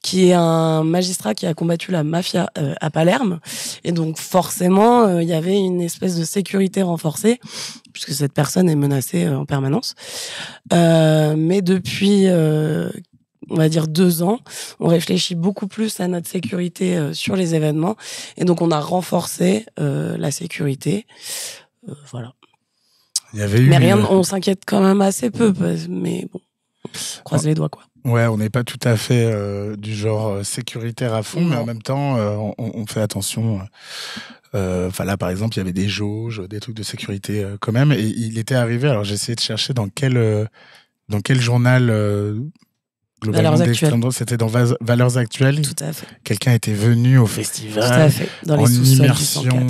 qui est un magistrat qui a combattu la mafia à Palerme, et donc forcément, il y avait une espèce de sécurité renforcée, puisque cette personne est menacée en permanence. mais depuis on va dire deux ans, on réfléchit beaucoup plus à notre sécurité euh, sur les événements. Et donc, on a renforcé euh, la sécurité. Euh, voilà. Il y avait mais rien, on s'inquiète quand même assez peu, mais bon, on croise ah. les doigts, quoi. Ouais, on n'est pas tout à fait du genre sécuritaire à fond, mais en même temps, on, fait attention. Enfin là, par exemple, il y avait des jauges, des trucs de sécurité quand même. Et il était arrivé. Alors j'ai essayé de chercher dans quel dans quel journal globalement C'était dans Valeurs Actuelles. Tout à fait. Quelqu'un était venu au festival. en immersion,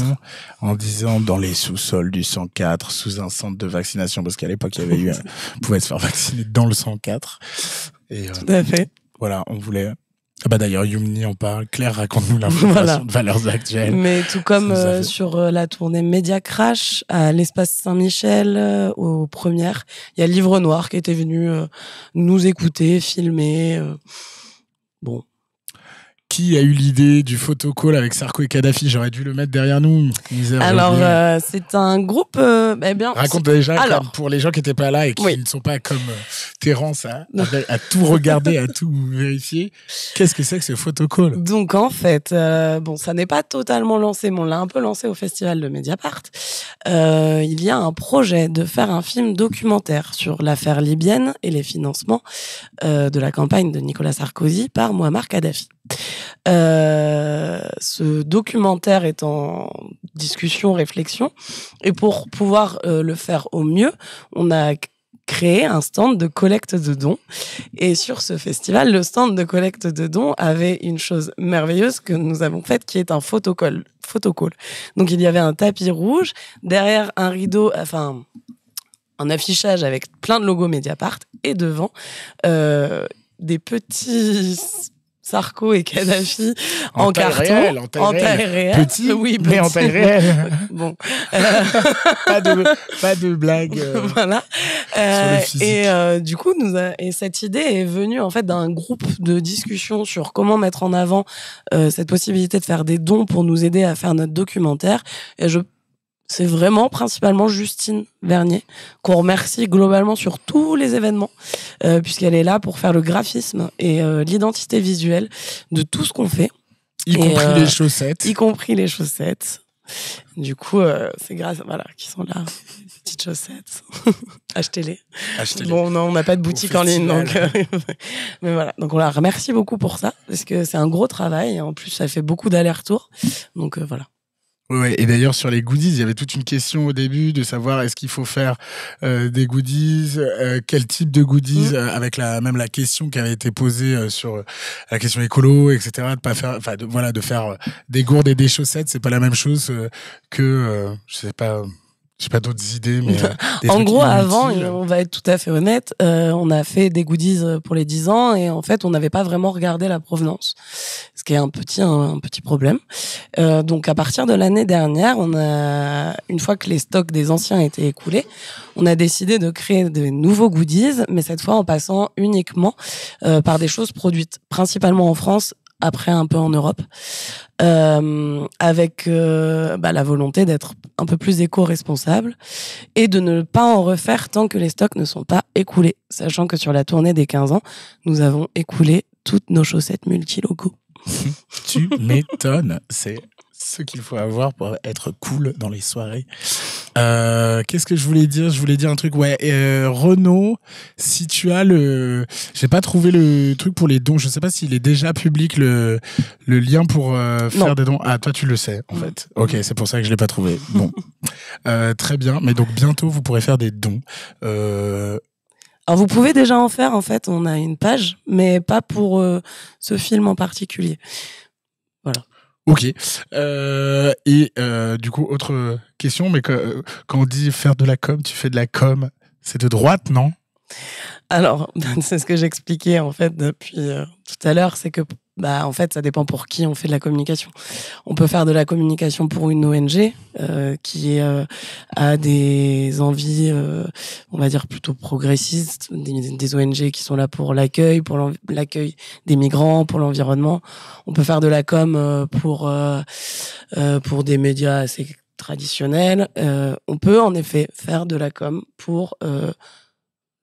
en disant dans les sous-sols du 104, sous un centre de vaccination, parce qu'à l'époque, il y avait eu, on *laughs* euh, pouvait se faire vacciner dans le 104. Et, euh, Tout à fait. Voilà, on voulait ah bah d'ailleurs, Yumni en parle, Claire raconte-nous *laughs* l'information de valeurs actuelles. Mais tout comme euh, sur euh, la tournée Média Crash à l'espace Saint-Michel, euh, aux premières, il y a Livre Noir qui était venu nous écouter, filmer. bon, qui a eu l'idée du photocall avec Sarko et Kadhafi J'aurais dû le mettre derrière nous. alors, euh, c'est un groupe. Euh, eh bien, Raconte déjà pour les gens qui n'étaient pas là et qui ne sont pas comme euh, Terence à, tout regarder, à tout vérifier. Qu'est-ce que c'est que ce photocall Donc, en fait, bon, ça n'est pas totalement lancé, mais on l'a un peu lancé au festival de Mediapart. il y a un projet de faire un film documentaire sur l'affaire libyenne et les financements de la campagne de Nicolas Sarkozy par Muammar Kadhafi. Euh, ce documentaire est en discussion, réflexion. Et pour pouvoir euh, le faire au mieux, on a créé un stand de collecte de dons. Et sur ce festival, le stand de collecte de dons avait une chose merveilleuse que nous avons faite, qui est un photocall. photocall. Donc il y avait un tapis rouge, derrière un rideau, enfin un affichage avec plein de logos Mediapart, et devant euh, des petits Sarko et Kadhafi *laughs* en, carton, en, taille réelle. Petit, *laughs* oui, mais en taille réelle. *laughs* bon, euh, pas de pas de blague. Euh, voilà. Euh, et du coup, nous a... et cette idée est venue en fait d'un groupe de discussion sur comment mettre en avant cette possibilité de faire des dons pour nous aider à faire notre documentaire. Et je c'est vraiment principalement Justine Vernier, qu'on remercie globalement sur tous les événements, euh, puisqu'elle est là pour faire le graphisme et euh, l'identité visuelle de tout ce qu'on fait. Y compris les euh, chaussettes. Y compris les chaussettes. Du coup, c'est grâce à voilà, qui sont là, les petites chaussettes. *laughs* Achetez-les. Achetez bon, non, on n'a pas de boutique en ligne, donc. *laughs* mais voilà, donc on la remercie beaucoup pour ça, parce que c'est un gros travail. en plus, ça fait beaucoup d'allers-retours. Donc voilà et d'ailleurs sur les goodies, il y avait toute une question au début de savoir est-ce qu'il faut faire euh, des goodies, euh, quel type de goodies, mm. euh, avec la même la question qui avait été posée sur la question écolo, etc. De pas faire, enfin voilà, de faire des gourdes et des chaussettes, c'est pas la même chose que je sais pas j'ai pas d'autres idées, mais. Euh, *laughs* en gros, avant, on va être tout à fait honnête, euh, on a fait des goodies euh, pour les 10 ans et en fait, on n'avait pas vraiment regardé la provenance, ce qui est un petit un, petit problème. donc, à partir de l'année dernière, on a une fois que les stocks des anciens étaient écoulés, on a décidé de créer de nouveaux goodies, mais cette fois en passant uniquement par des choses produites principalement en France après un peu en Europe, euh, avec euh, bah, la volonté d'être un peu plus éco-responsable et de ne pas en refaire tant que les stocks ne sont pas écoulés, sachant que sur la tournée des 15 ans, nous avons écoulé toutes nos chaussettes multilocaux. *laughs* tu m'étonnes, c'est ce qu'il faut avoir pour être cool dans les soirées. Euh, qu'est-ce que je voulais dire Je voulais dire un truc. Ouais, euh, Renault, si tu as le, j'ai pas trouvé le truc pour les dons. Je sais pas s'il est déjà public le le lien pour euh, faire des dons. Ah, toi tu le sais en fait. Ok, c'est pour ça que je l'ai pas trouvé. Bon, *laughs* euh, très bien. Mais donc bientôt vous pourrez faire des dons. Alors vous pouvez déjà en faire en fait. On a une page, mais pas pour ce film en particulier. Ok. Euh, et euh, du coup, autre question, mais euh, quand on dit faire de la com, tu fais de la com, c'est de droite, non Alors, *laughs* c'est ce que j'expliquais en fait depuis tout à l'heure, c'est que bah en fait ça dépend pour qui on fait de la communication. On peut faire de la communication pour une ONG euh, qui euh, a des envies, euh, on va dire plutôt progressistes, des, ONG qui sont là pour l'accueil, pour l'accueil des migrants, pour l'environnement. On peut faire de la com euh, pour euh, pour des médias assez traditionnels. on peut en effet faire de la com pour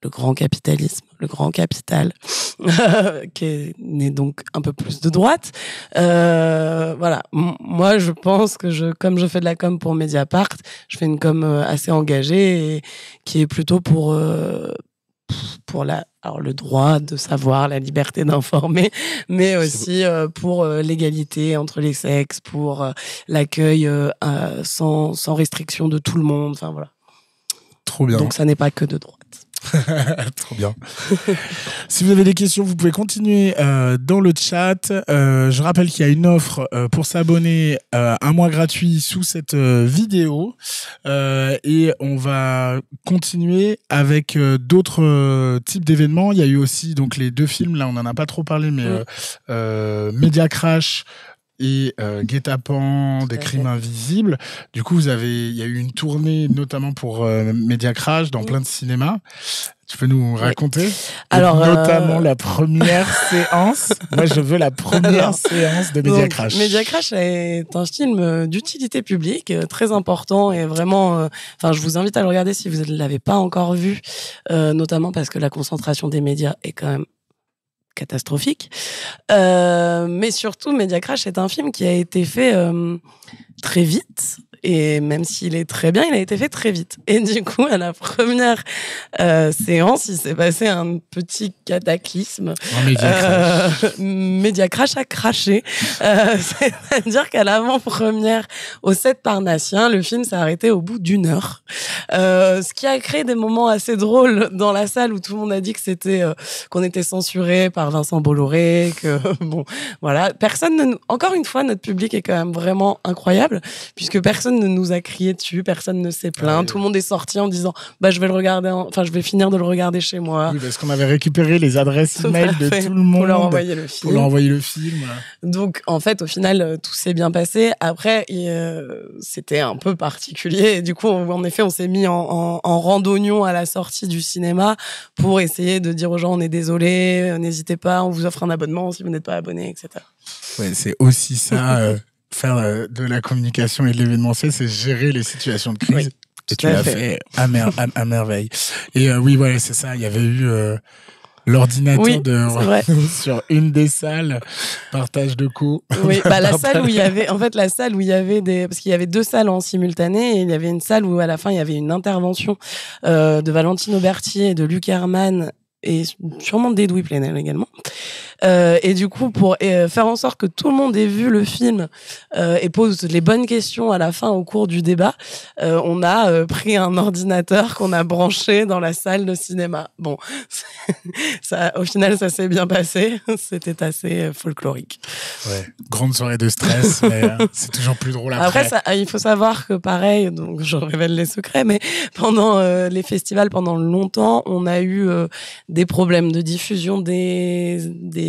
le grand capitalisme, le grand capital, *laughs* qui est donc un peu plus de droite. Euh, voilà, moi je pense que je, comme je fais de la com pour Mediapart, je fais une com euh, assez engagée et qui est plutôt pour euh, pour la alors le droit de savoir, la liberté d'informer, mais aussi pour l'égalité entre les sexes, pour l'accueil sans, sans restriction de tout le monde. Enfin voilà. Trop bien. Donc ça n'est pas que de droit. *laughs* Trop bien. si vous avez des questions, vous pouvez continuer euh, dans le chat. Euh, je rappelle qu'il y a une offre euh, pour s'abonner un mois gratuit sous cette vidéo. et on va continuer avec d'autres types d'événements. Il y a eu aussi donc les deux films, là on n'en a pas trop parlé, mais mm. Media Crash et euh, Guet-apens, des crimes invisibles. Du coup, vous avez, il y a eu une tournée notamment pour euh, Media Crash dans plein de cinémas. Tu peux nous raconter Alors, euh, notamment la première *laughs* séance. Moi, je veux la première séance de Media Crash. Media Crash est un film euh, d'utilité publique très important et vraiment. Enfin, je vous invite à le regarder si vous ne l'avez pas encore vu, notamment parce que la concentration des médias est quand même catastrophique. Euh, mais surtout, Media Crash est un film qui a été fait euh, très vite, et même s'il est très bien, il a été fait très vite. Et du coup, à la première euh, séance, il s'est passé un petit cataclysme. Un média euh, *laughs* crash. a craché. Euh, *laughs* c'est-à-dire qu'à l'avant-première, au 7 Parnassien, le film s'est arrêté au bout d'une heure. ce qui a créé des moments assez drôles dans la salle où tout le monde a dit que c'était qu'on était censuré par Vincent Bolloré, que *laughs* bon, voilà, personne ne... encore une fois, notre public est quand même vraiment incroyable puisque personne personne ne nous a crié dessus, personne ne s'est plaint. Ah tout le monde est sorti en disant bah je vais le regarder, enfin je vais finir de le regarder chez moi. Oui, parce qu'on avait récupéré les adresses e de tout le monde pour leur envoyer le film. Donc en fait au final euh, tout s'est bien passé. Après euh, c'était un peu particulier. du coup en effet on s'est mis en, en, randonnion à la sortie du cinéma pour essayer de dire aux gens on est désolé, euh, n'hésitez pas, on vous offre un abonnement si vous n'êtes pas abonné, etc. Ouais, c'est aussi ça. *laughs* faire euh, de la communication et de l'événementiel, c'est gérer les situations de crise. et tu l'as fait, à, merveille. Et euh, oui, voilà, c'est ça. Il y avait eu euh, l'ordinateur de *laughs* sur une des salles, partage de coups. Oui, bah, la *laughs* salle où il y avait, en fait, la salle où il y avait des, parce qu'il y avait deux salles en simultané, et il y avait une salle où à la fin il y avait une intervention de Valentino Berthier, de Luc Herman et sûrement d'Edoui Plenel également. Euh, et du coup, pour euh, faire en sorte que tout le monde ait vu le film euh, et pose les bonnes questions à la fin au cours du débat, on a pris un ordinateur qu'on a branché dans la salle de cinéma. Bon, *laughs* ça, au final, ça s'est bien passé. *laughs* C'était assez folklorique. Ouais. Grande soirée de stress, *laughs* mais hein, c'est toujours plus drôle après. Après, ça, il faut savoir que pareil, donc je révèle les secrets, mais pendant les festivals, pendant longtemps, on a eu des problèmes de diffusion des, des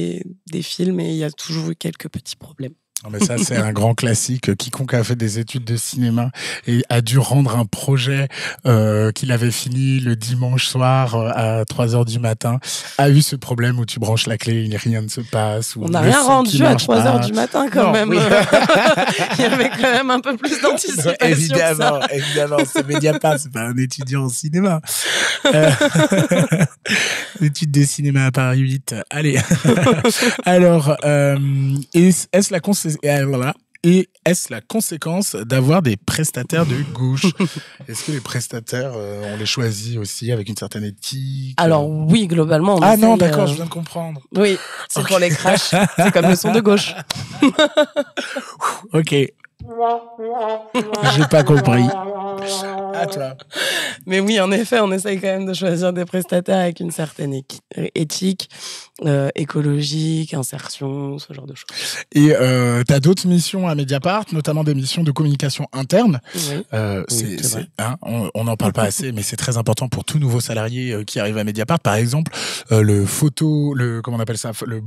des, films et il y a toujours eu quelques petits problèmes. Non mais ça, c'est un grand classique. Quiconque a fait des études de cinéma et a dû rendre un projet euh, qu'il avait fini le dimanche soir euh, à 3 h du matin a eu ce problème où tu branches la clé et rien ne se passe. On n'a rien rendu à 3 h du matin quand même. *laughs* Il y avait quand même un peu plus d'anticipation. Évidemment, ça. évidemment. C'est Mediapart, c'est pas un étudiant en cinéma. Euh, *laughs* études de cinéma à Paris 8. Allez. *laughs* Alors, est-ce la conséquence et est-ce la conséquence d'avoir des prestataires de gauche *laughs* Est-ce que les prestataires, euh, on les choisit aussi avec une certaine éthique Alors euh oui, globalement. On ah non, d'accord, euh, je viens de comprendre. Oui, c'est pour les crash c'est comme le son de gauche. *laughs* ok. J'ai pas compris. À toi. Mais oui, en effet, on essaye quand même de choisir des prestataires avec une certaine éthique euh, écologique, insertion, ce genre de choses. Et euh, tu as d'autres missions à Mediapart, notamment des missions de communication interne. Oui. Euh, c'est, hein, on n'en parle pas assez, mais c'est très important pour tout nouveau salarié euh, qui arrive à Mediapart. Par exemple, le photo, le comment on appelle ça, le,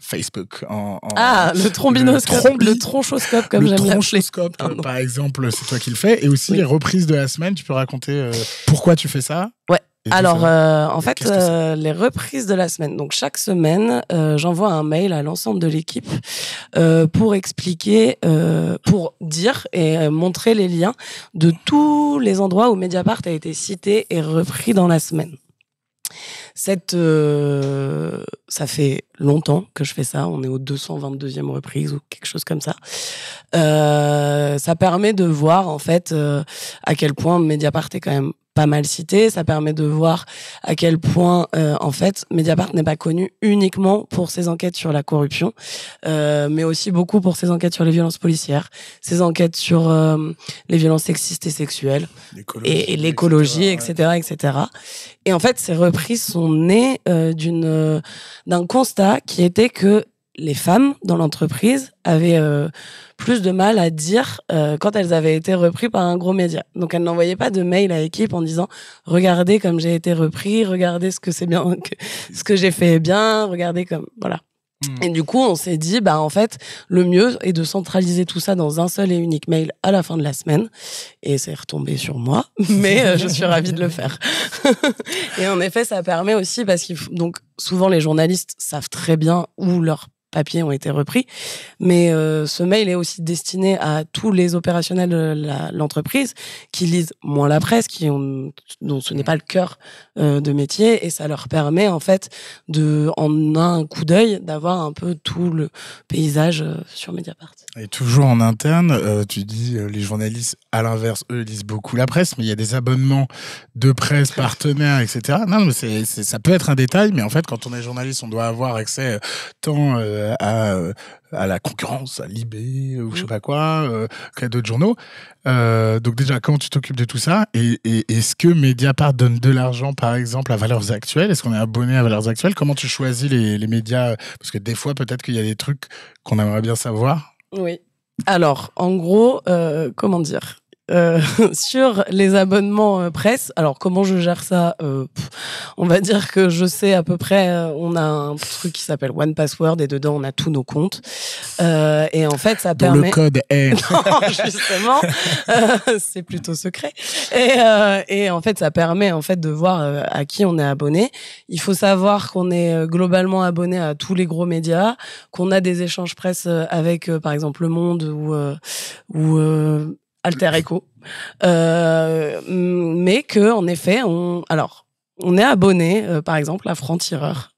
Facebook. En, ah, le trombinoscope, le, tronchoscope, comme j'aime tronchoscope, par exemple, c'est toi qui le fais. Et aussi les reprises de la semaine. Tu peux raconter pourquoi tu fais ça Ouais. Alors, euh, en fait, euh, les reprises de la semaine. Donc, chaque semaine, euh, j'envoie un mail à l'ensemble de l'équipe pour expliquer, pour dire et montrer les liens de tous les endroits où Mediapart a été cité et repris dans la semaine. Cette, ça fait longtemps que je fais ça. On est au 222e reprise ou quelque chose comme ça. ça permet de voir en fait à quel point Mediapart est quand même pas mal cité. Ça permet de voir à quel point, euh, en fait, Mediapart n'est pas connu uniquement pour ses enquêtes sur la corruption, euh, mais aussi beaucoup pour ses enquêtes sur les violences policières, ses enquêtes sur euh, les violences sexistes et sexuelles, et, l'écologie, etc., etc., Et en fait, ces reprises sont nées euh, d'une d'un constat qui était que les femmes dans l'entreprise avaient euh, plus de mal à dire euh, quand elles avaient été reprises par un gros média. Donc elles n'envoyaient pas de mail à l'équipe en disant regardez comme j'ai été reprise, regardez ce que c'est bien, *laughs* ce que j'ai fait bien, regardez comme voilà. Hmm. Et du coup, on s'est dit, bah en fait, le mieux est de centraliser tout ça dans un seul et unique mail à la fin de la semaine. Et c'est retombé sur moi, *laughs* mais euh, je suis ravie de le faire. *laughs* et en effet, ça permet aussi parce qu'il donc souvent les journalistes savent très bien où leur papiers ont été repris. Mais euh, ce mail est aussi destiné à tous les opérationnels de l'entreprise qui lisent moins la presse, qui ont, dont ce n'est pas le cœur euh, de métier, et ça leur permet en fait de, en un coup d'œil, d'avoir un peu tout le paysage euh, sur Mediapart. Et toujours en interne, euh, tu dis euh, les journalistes, à l'inverse, eux lisent beaucoup la presse, mais il y a des abonnements de presse partenaires, etc. Non, mais ça peut être un détail, mais en fait, quand on est journaliste, on doit avoir accès euh, tant à, la concurrence, à l'IB ou je sais mm. pas quoi, qu'à d'autres journaux. donc déjà, comment tu t'occupes de tout ça et, est-ce que Mediapart donne de l'argent, par exemple, à Valeurs Actuelles Est-ce qu'on est abonné à Valeurs Actuelles Comment tu choisis les, les médias Parce que des fois, peut-être qu'il y a des trucs qu'on aimerait bien savoir oui. Alors, en gros, euh, comment dire euh, *laughs* sur les abonnements euh, presse. Alors comment je gère ça euh, On va dire que je sais à peu près. on a un truc qui s'appelle One Password et dedans on a tous nos comptes. et en fait, ça permet. Le code est. *laughs* justement, *laughs* c'est plutôt secret. Et, et, en fait, ça permet en fait de voir à qui on est abonné. Il faut savoir qu'on est globalement abonné à tous les gros médias, qu'on a des échanges presse avec, par exemple, Le Monde ou ou alter echo, euh, mais que en effet, on alors on est abonné, euh, par exemple, à Franc Tireur,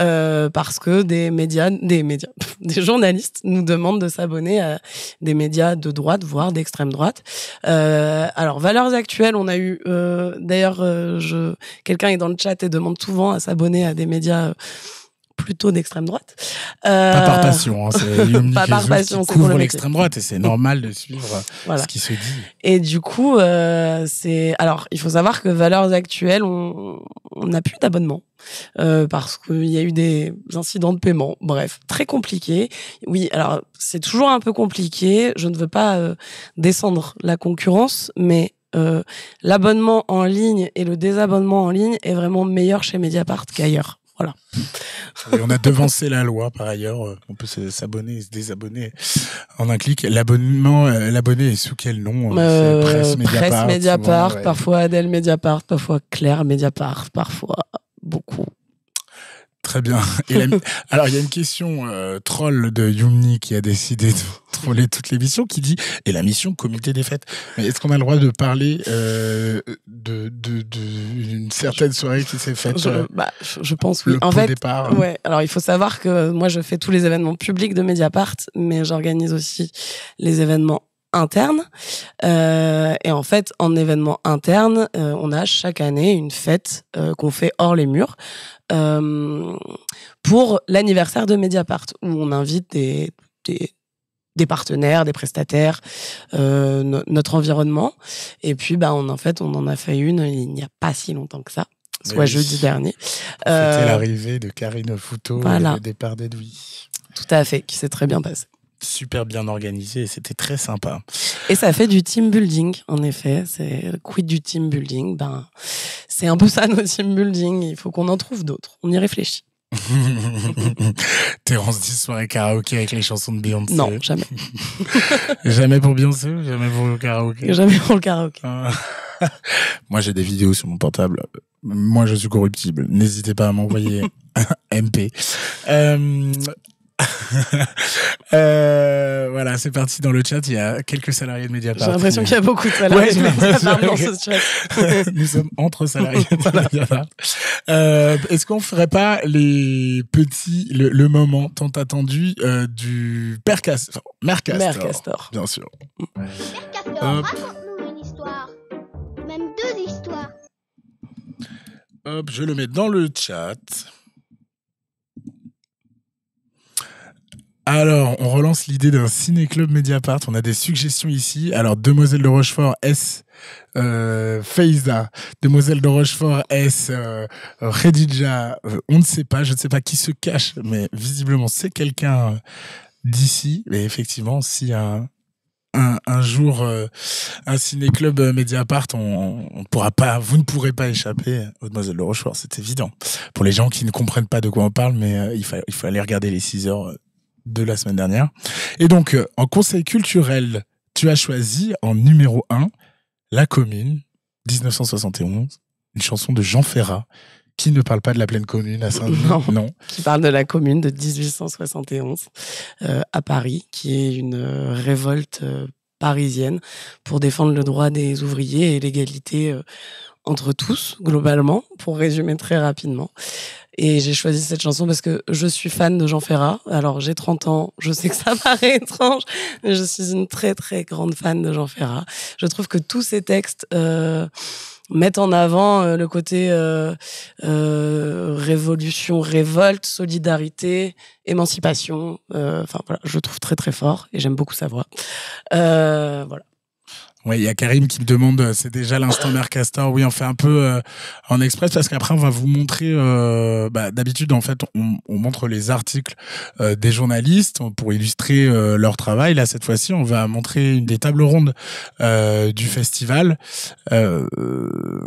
euh, parce que des médias, des médias, *laughs* des journalistes nous demandent de s'abonner à des médias de droite, voire d'extrême droite. alors, valeurs actuelles, on a eu, d'ailleurs, je, quelqu'un est dans le chat et demande souvent à s'abonner à des médias plutôt d'extrême droite. Euh... Pas par euh, passion, hein, c'est *laughs* pas par qui couvre l'extrême droite et c'est normal de suivre ce qui se dit. Et du coup, euh, c'est alors il faut savoir que Valeurs Actuelles, on n'a plus d'abonnement. Euh, parce qu'il y a eu des incidents de paiement. Bref, très compliqué. Oui, alors c'est toujours un peu compliqué. Je ne veux pas euh, descendre la concurrence, mais euh, l'abonnement en ligne et le désabonnement en ligne est vraiment meilleur chez Mediapart qu'ailleurs on a devancé la loi par ailleurs. Euh, on peut s'abonner et se désabonner en un clic. L'abonnement, euh, l'abonné est sous quel nom euh, Presse Mediapart. parfois Adèle Mediapart, parfois Claire Mediapart, parfois beaucoup Très bien. *laughs* Alors, il y a une question euh, troll de Yumni qui a décidé de troller toute l'émission qui dit Et la mission comité des fêtes. est-ce qu'on a le droit de parler d'une euh, de, certaine soirée qui s'est faite je, euh, bah, je, pense oui. Le en de départ. Ouais. Alors, il faut savoir que moi, je fais tous les événements publics de Mediapart, mais j'organise aussi les événements interne. Euh, et en fait, en événement interne, euh, on a chaque année une fête euh, qu'on fait hors les murs pour l'anniversaire de Mediapart, où on invite des, des, partenaires, des prestataires, notre environnement. Et puis, bah, on, en fait, on en a fait une il n'y a pas si longtemps que ça soit jeudi dernier. C'était l'arrivée de Karine Fouteau et le départ d'Edoui. Tout à fait, qui s'est très bien passé super bien organisé. C'était très sympa. Et ça fait du team building, en effet. C'est quid du team building Ben, c'est un peu ça *laughs* nos team building. Il faut qu'on en trouve d'autres. On y réfléchit. *laughs* Terence dit soirée karaoké avec les chansons de Beyoncé. Non, jamais. *laughs* jamais pour Beyoncé jamais pour le karaoké Jamais pour le karaoké. Ah. Moi, j'ai des vidéos sur mon portable. Moi, je suis corruptible. N'hésitez pas à m'envoyer MP. Euh, *laughs* Euh, voilà, c'est parti dans le chat. Il y a quelques salariés de Mediapart. J'ai l'impression qu'il y a beaucoup de salariés de *laughs* Mediapart dans ce chat. *laughs* Nous sommes entre salariés de Mediapart. Euh, est-ce qu'on ferait pas les petits, le, moment tant attendu euh, du Père Castor Bien sûr. Mercastor, raconte-nous une histoire. Même deux histoires. Hop, je le mets dans le chat. Alors, on relance l'idée d'un ciné-club Mediapart. On a des suggestions ici. Alors, Demoiselle de Rochefort, S. Euh, Demoiselle de Rochefort, S, Redija. Euh, euh, on ne sait pas, je ne sais pas qui se cache, mais visiblement c'est quelqu'un euh, d'ici. Mais effectivement, si un, jour un ciné-club Mediapart, on, pourra pas, vous ne pourrez pas échapper aux Demoiselles de Rochefort, c'est évident. Pour les gens qui ne comprennent pas de quoi on parle, mais il, faut aller regarder les 6 heures de la semaine dernière. Et donc, euh, en conseil culturel, tu as choisi en numéro 1 La Commune, 1971, une chanson de Jean Ferrat qui ne parle pas de la pleine commune à Saint-Denis. Non, Qui parle de la commune de 1871 euh, à Paris, qui est une euh, révolte parisienne pour défendre le droit des ouvriers et l'égalité entre tous, globalement, pour résumer très rapidement. Et j'ai choisi cette chanson parce que je suis fan de Jean Ferrat. Alors j'ai 30 ans, je sais que ça *laughs* paraît étrange, mais je suis une très très grande fan de Jean Ferrat. Je trouve que tous ses textes euh, mettent en avant euh, le côté euh, euh, révolution, révolte, solidarité, émancipation. Euh, enfin voilà, je le trouve très très fort et j'aime beaucoup sa voix. voilà. Oui, il y a Karim qui me demande, euh, c'est déjà l'instant Mercastor. Oui, on fait un peu euh, en express parce qu'après, on va vous montrer. Euh, bah, D'habitude, en fait, on, montre les articles des journalistes pour illustrer leur travail. Là, cette fois-ci, on va montrer une des tables rondes du festival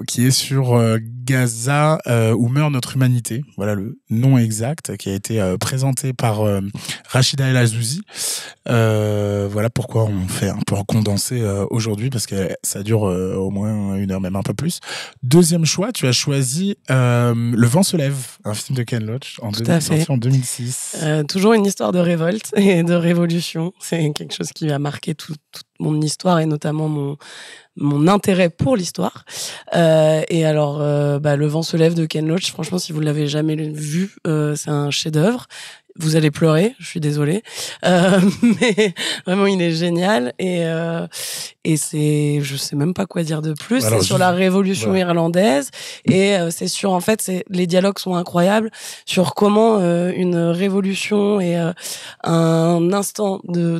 qui est sur Gaza ou euh, où meurt notre humanité. Voilà le nom exact qui a été euh, présenté par euh, Rachida El Azouzi. voilà pourquoi on fait un peu condensé aujourd'hui parce que ça dure au moins une heure, même un peu plus. Deuxième choix, tu as choisi Le vent se lève, un film de Ken Loach en, sorti en 2006. toujours une histoire de révolte et de révolution. C'est quelque chose qui a marqué toute mon histoire et notamment mon mon intérêt pour l'histoire. Euh, et alors, euh, bah, Le vent se lève de Ken Loach, franchement, si vous ne l'avez jamais vu, euh, c'est un chef-d'œuvre. Vous allez pleurer, je suis désolée, euh, *laughs* mais vraiment il est génial et et c'est je sais même pas quoi dire de plus. Bah, c'est sur la révolution irlandaise et c'est sur en fait c'est les dialogues sont incroyables sur comment une révolution et un instant de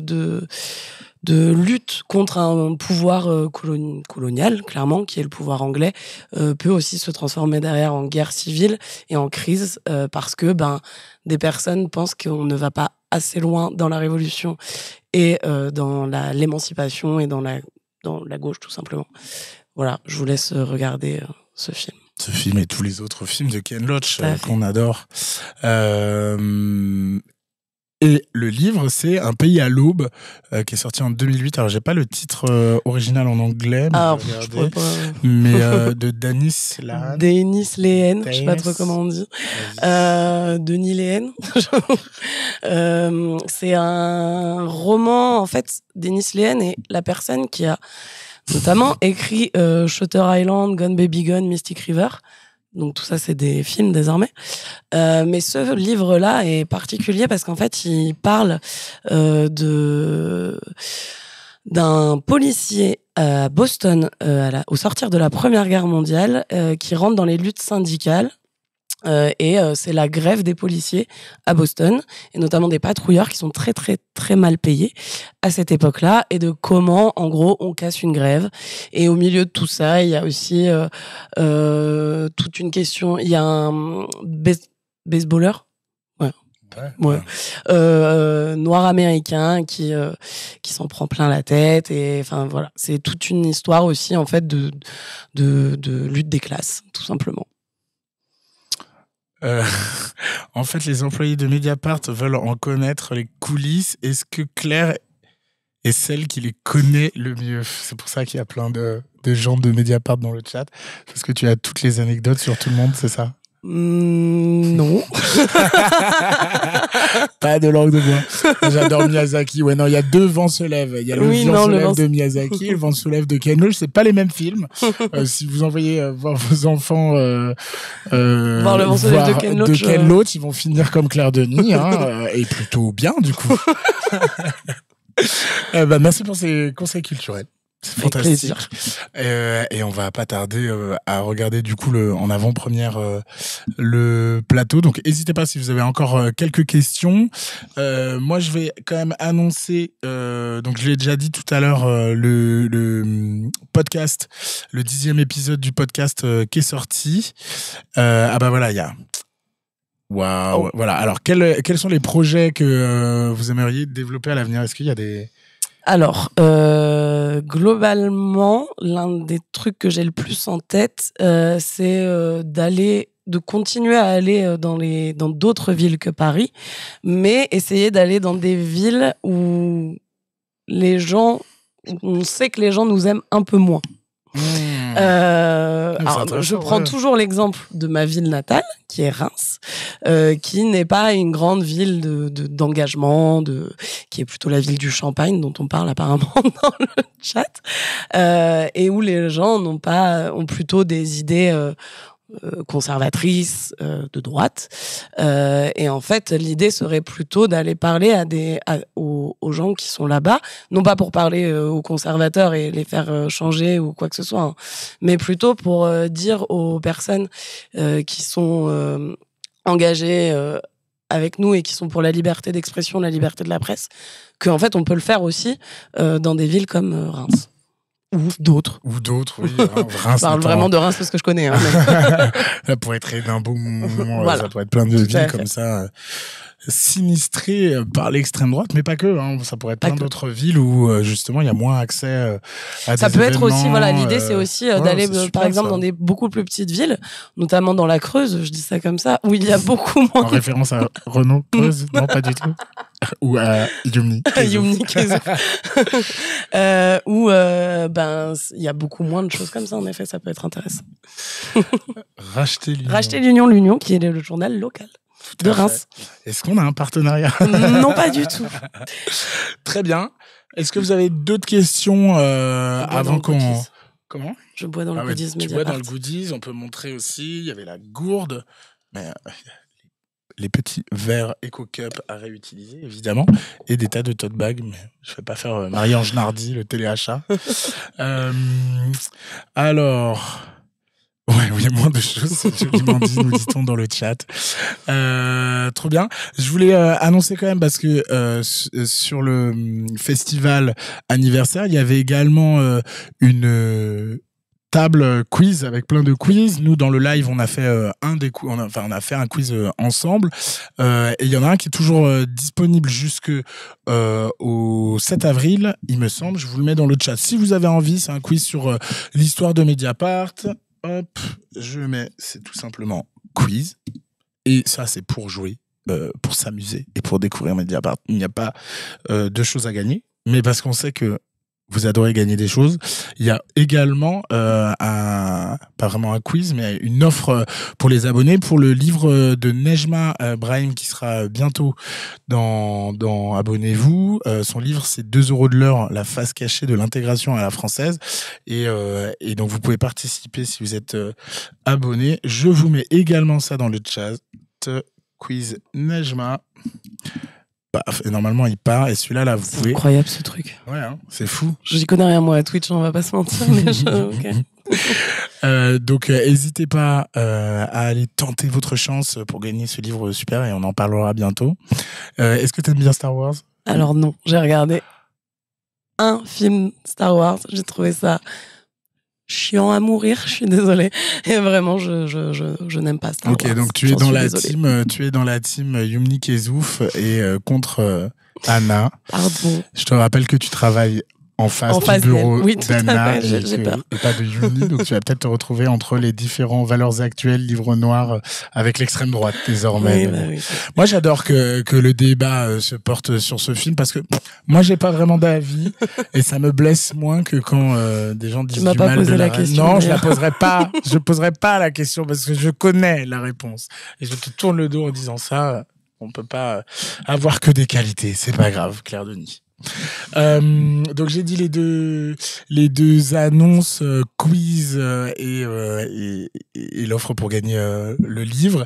de lutte contre un pouvoir euh, colonial, clairement, qui est le pouvoir anglais, euh, peut aussi se transformer derrière en guerre civile et en crise euh, parce que ben des personnes pensent qu'on ne va pas assez loin dans la révolution et dans l'émancipation et dans la dans la gauche tout simplement. Voilà, je vous laisse regarder ce film ce film et tous les autres films de Ken Loach qu'on adore. Et le livre, c'est Un pays à l'aube, euh, qui est sorti en 2008. Alors, j'ai pas le titre euh, original en anglais, mais, ah, euh, *laughs* de Danis Lehan. Denis je sais pas trop comment on dit. Denis Lehan. *laughs* c'est un roman, en fait, Denis Lehan est la personne qui a notamment écrit Shutter Island, Gone Baby Gone, Mystic River. Donc tout ça, c'est des films désormais. Euh, mais ce livre-là est particulier parce qu'en fait, il parle euh, de d'un policier à Boston euh, au sortir de la Première Guerre mondiale qui rentre dans les luttes syndicales euh, et euh, c'est la grève des policiers à Boston, et notamment des patrouilleurs qui sont très très très mal payés à cette époque-là, et de comment en gros on casse une grève. Et au milieu de tout ça, il y a aussi euh, euh toute une question, il y a un base baseballer. Ouais. noir américain qui qui s'en prend plein la tête et enfin voilà c'est toute une histoire aussi en fait de, de de lutte des classes tout simplement euh, *laughs* en fait, les employés de Mediapart veulent en connaître les coulisses. Est-ce que Claire est celle qui les connaît le mieux C'est pour ça qu'il y a plein de, gens de Mediapart dans le chat, parce que tu as toutes les anecdotes sur tout le monde, c'est ça Hmm. non. *laughs* pas de langue de bois. J'adore Miyazaki. Ouais, non, il y a deux vents se lèvent. Il y a le vent se lève de Miyazaki le vent se lève de Ken Loach. C'est pas les mêmes films. *laughs* Euh, si vous envoyez euh, voir vos enfants euh, voir le vent se lève de Ken Loach, ils vont finir comme Claire Denis, hein, *laughs* et plutôt bien du coup. bah, merci pour ces conseils culturels. Fantastique. Euh, et on va pas tarder euh, à regarder du coup le, en avant-première euh, le plateau. Donc n'hésitez pas si vous avez encore quelques questions. moi je vais quand même annoncer, donc je l'ai déjà dit tout à l'heure, le, mm, podcast, le dixième épisode du podcast qui est sorti. ah bah voilà, il y a Waouh, oh. voilà. Alors, quels, quels sont les projets que vous aimeriez développer à l'avenir Est-ce qu'il y a des, alors, euh, globalement, l'un des trucs que j'ai le plus en tête, euh, c'est euh, d'aller de continuer à aller dans les dans d'autres villes que Paris, mais essayer d'aller dans des villes où les gens on sait que les gens nous aiment un peu moins. Mmh. Euh, je prends toujours l'exemple de ma ville natale, qui est Reims, euh, qui n'est pas une grande ville d'engagement, qui est plutôt la ville du champagne dont on parle apparemment *laughs* dans le chat, euh, et où les gens n'ont pas, ont plutôt des idées euh, conservatrice euh, de droite. Euh, et en fait, l'idée serait plutôt d'aller parler à des aux, gens qui sont là-bas, non pas pour parler aux conservateurs et les faire changer ou quoi que ce soit, hein, mais plutôt pour dire aux personnes qui sont engagées avec nous et qui sont pour la liberté d'expression, la liberté de la presse, qu'en fait on peut le faire aussi dans des villes comme Reims. Ou d'autres. Ou d'autres, oui. je hein, *laughs* parle vraiment de Reims parce que je connais. Hein, mais... *laughs* ça pourrait être Edimbourg, voilà. ça pourrait être plein de vie comme ça sinistré euh, par l'extrême droite, mais pas que. Hein. Ça pourrait être plein d'autres villes où euh, justement il y a moins accès euh, à ça peut être aussi. Voilà, l'idée c'est aussi d'aller par exemple dans des beaucoup plus petites villes, notamment dans la Creuse. Je dis ça comme ça, où il y a beaucoup moins. en référence à Renault Creuse, *laughs* non pas du tout. Ou à Yumni. *laughs* Yumni Où *laughs* ben il y a beaucoup moins de choses comme ça. En effet, ça peut être intéressant. Racheter l'Union. Racheter l'Union, l'Union qui est le journal local de Reims. Est-ce qu'on a un partenariat *laughs* Non, pas du tout. Très bien. Est-ce que vous avez d'autres questions euh, avant qu'on... Comment Je bois dans le ah Tu bois dans le goodies, on peut montrer aussi, il y avait la gourde, mais euh, les petits verres Eco Cup à réutiliser, évidemment, et des tas de tote bags, mais je ne vais pas faire euh, Marie-Ange Nardi, le téléachat. *laughs* euh, alors... Ouais, oui, moins de choses, *laughs* dit, nous dit-on dans le chat. Euh, trop bien. Je voulais euh, annoncer quand même parce que euh, euh sur le mm, festival anniversaire, il y avait également euh, une table quiz avec plein de quiz. Nous, dans le live, on a fait un des on enfin, on a fait un quiz ensemble. Euh, et il y en a un qui est toujours disponible jusque au 7 avril, il me semble. Je vous le mets dans le chat. Si vous avez envie, c'est un quiz sur l'histoire de Mediapart, je mets, c'est tout simplement quiz. Et ça, c'est pour jouer, euh, pour s'amuser et pour découvrir Mediapart. Il n'y a pas deux de choses à gagner, mais parce qu'on sait que vous adorez gagner des choses. Il y a également euh, un, pas vraiment un quiz, mais une offre euh, pour les abonnés pour le livre de Nejma euh, Brahim qui sera bientôt dans, dans Abonnez-vous. son livre, c'est 2 euros de l'heure, la face cachée de l'intégration à la française. Et, euh, et donc, vous pouvez participer si vous êtes abonné. Je vous mets également ça dans le chat. Quiz Nejma et bah, normalement il part. Et celui-là, là, vous C'est incroyable ce truc. Ouais, hein, c'est fou. J'y connais rien moi à Twitch, on va pas se mentir. Mais je- *laughs* euh, donc, euh, n'hésitez pas euh, à aller tenter votre chance pour gagner ce livre super et on en parlera bientôt. Est-ce que tu aimes bien Star Wars Alors non, j'ai regardé un film Star Wars, j'ai trouvé ça chiant à mourir. Je suis désolée. Et vraiment, je, n'aime pas ça. Ok, donc euh, tu es dans la team, tu es dans la team Yumni Kezouf et euh, contre euh, Anna. Pardon. Je te rappelle que tu travailles en face du bureau d'Anna et, pas de Juni. donc tu vas peut-être te retrouver entre les différents valeurs actuelles, livre noir, euh, avec l'extrême droite désormais. Bah moi j'adore que, que le débat euh, se porte sur ce film parce que moi j'ai pas vraiment d'avis et ça me blesse moins que quand euh, des gens disent du mal de la, question. Non, je la poserai pas. *laughs* je poserai pas la question parce que je connais la réponse et je te tourne le dos en disant ça. On peut pas avoir que des qualités, c'est pas grave, Claire Denis. Euh, donc j'ai dit les deux les deux annonces euh, quiz euh, et, l'offre pour gagner le livre.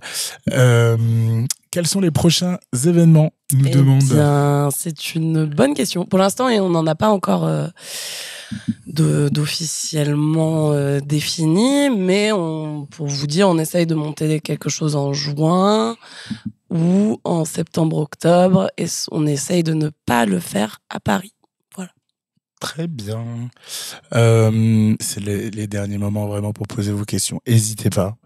quels sont les prochains événements nous eh demande. C'est une bonne question. Pour l'instant, on n'en a pas encore d'officiellement défini, mais on, pour vous dire, on essaye de monter quelque chose en juin ou en septembre-octobre, et on essaye de ne pas le faire à Paris. Voilà. Très bien. Euh, c'est les, derniers moments vraiment pour poser vos questions. N'hésitez pas.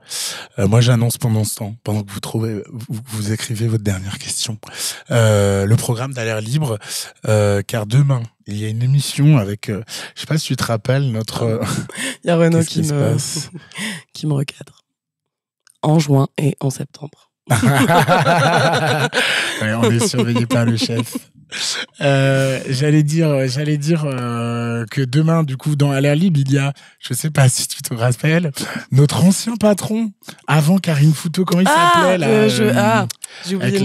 Euh, moi, j'annonce pendant ce temps, pendant que vous trouvez, vous, écrivez votre dernière question, euh, le programme d'air libre, car demain, il y a une émission avec, je sais pas si tu te rappelles, notre. *laughs* il y a Renaud *laughs* qui me recadre. En juin et en septembre on est surveillé par le chef. Euh, j'allais dire, j'allais dire euh, que demain, du coup, dans Aller Libre, il y a, je sais pas si tu te rappelles, notre ancien patron, avant Karim Fouto, comment il ah, s'appelait là euh, ah, j'ai oublié Avec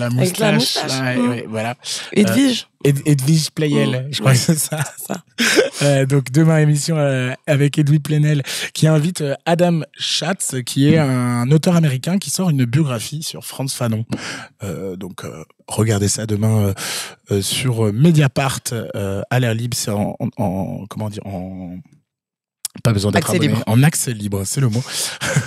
la, moustache. Mmh. voilà. Edwige. Edwige Playel, mmh. je crois que c'est ça. *laughs* donc demain émission avec Edwige Playel qui invite Adam Schatz, qui est un auteur américain qui sort une biographie sur Franz Fanon. donc regardez ça demain euh, sur euh, Mediapart euh, à l'air libre. C'est en, comment dire en pas besoin d'être En accès libre, c'est le mot.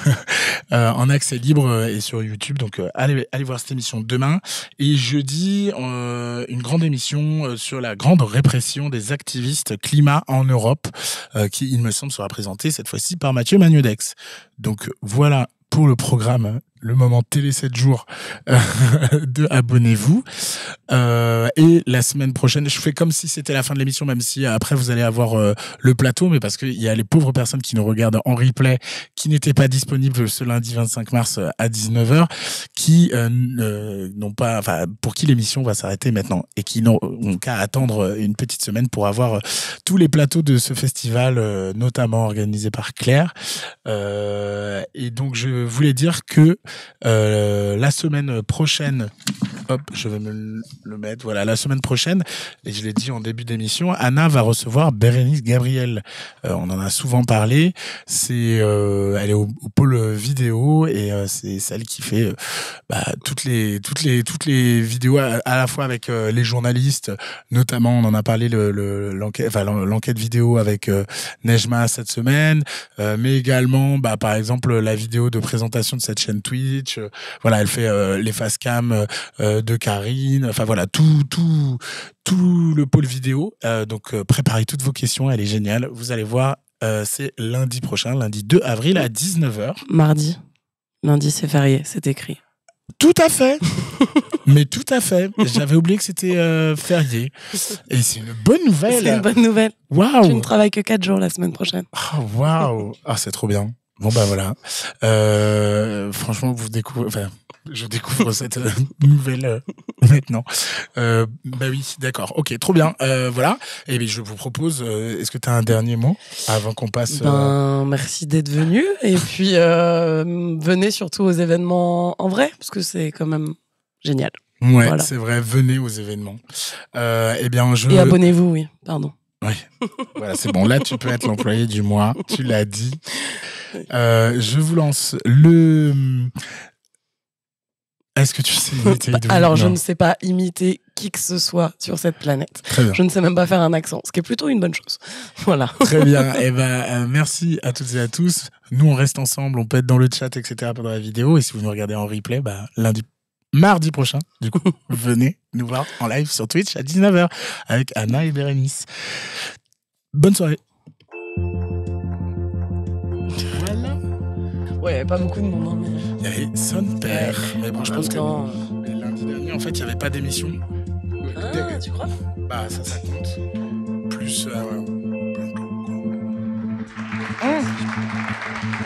*laughs* en accès libre et sur YouTube. Donc allez, allez voir cette émission demain. Et jeudi, une grande émission sur la grande répression des activistes climat en Europe, qui, il me semble, sera présentée cette fois-ci par Mathieu Magnodex. Donc voilà pour le programme le moment télé 7 jours euh, *laughs* de abonnez-vous. Euh, et la semaine prochaine, je fais comme si c'était la fin de l'émission, même si après vous allez avoir euh, le plateau, mais parce qu'il y a les pauvres personnes qui nous regardent en replay, qui n'étaient pas disponibles ce lundi 25 mars euh, à 19h, qui n'ont pas, enfin, pour qui l'émission va s'arrêter maintenant et qui n'ont qu'à attendre une petite semaine pour avoir tous les plateaux de ce festival, notamment organisé par Claire. et donc je voulais dire que euh, la semaine prochaine hop, je vais me le mettre. Voilà, la semaine prochaine, et je l'ai dit en début d'émission, Anna va recevoir Bérénice Gabriel. Euh, on en a souvent parlé. C'est, euh, elle est au, pôle vidéo et euh, c'est celle qui fait bah, toutes les toutes les toutes les vidéos à, la fois avec les journalistes, notamment on en a parlé l'enquête, l'enquête vidéo avec Nejma cette semaine, mais également bah, par exemple la vidéo de présentation de cette chaîne Twitch. voilà, elle fait les face cam euh, de Karine, enfin voilà, tout, tout, tout le pôle vidéo. Euh, donc euh, préparez toutes vos questions, elle est géniale. Vous allez voir, c'est lundi prochain, lundi 2 avril à 19h. Mardi. Lundi, c'est férié, c'est écrit. Tout à fait. *laughs* Mais tout à fait. J'avais oublié que c'était férié. Et c'est une bonne nouvelle. C'est une bonne nouvelle. Waouh. Tu ne travaille que 4 jours la semaine prochaine. Ah, waouh. Wow. Ah, c'est trop bien. Bon bah voilà. Euh, franchement, vous découvrez. Enfin, je découvre cette euh, *laughs* nouvelle euh, maintenant. bah oui, d'accord. Ok, trop bien. voilà. Et eh bien, je vous propose. Est-ce que tu as un dernier mot avant qu'on passe ben, merci d'être venu. Et puis venez surtout aux événements en vrai parce que c'est quand même génial. Ouais, c'est vrai. Venez aux événements. et eh bien, je. Et abonnez-vous, oui. Pardon. Oui. Voilà, c'est bon. Là, tu peux être l'employé du mois. Tu l'as dit. Euh, je vous lance le. Euh, est-ce que tu sais imiter Alors, je ne sais pas imiter qui que ce soit sur cette planète. Je ne sais même pas faire un accent, ce qui est plutôt une bonne chose. *laughs* Voilà. Très bien. eh ben, euh, merci à toutes et à tous. Nous, on reste ensemble, on peut être dans le chat, etc. pendant la vidéo. Et si vous nous regardez en replay, bah, lundi mardi prochain. Du coup, *laughs* venez nous voir en live sur Twitch à 19h avec Anna et Bérémis. Bonne soirée. Voilà. Ouais, il avait pas beaucoup de monde, hein, Mais... Il y avait Son Père. mais bon, je pense que lundi dernier, en fait, il n'y avait pas d'émission. Ah, tu crois Bah, ça, ça compte. Plus. Euh...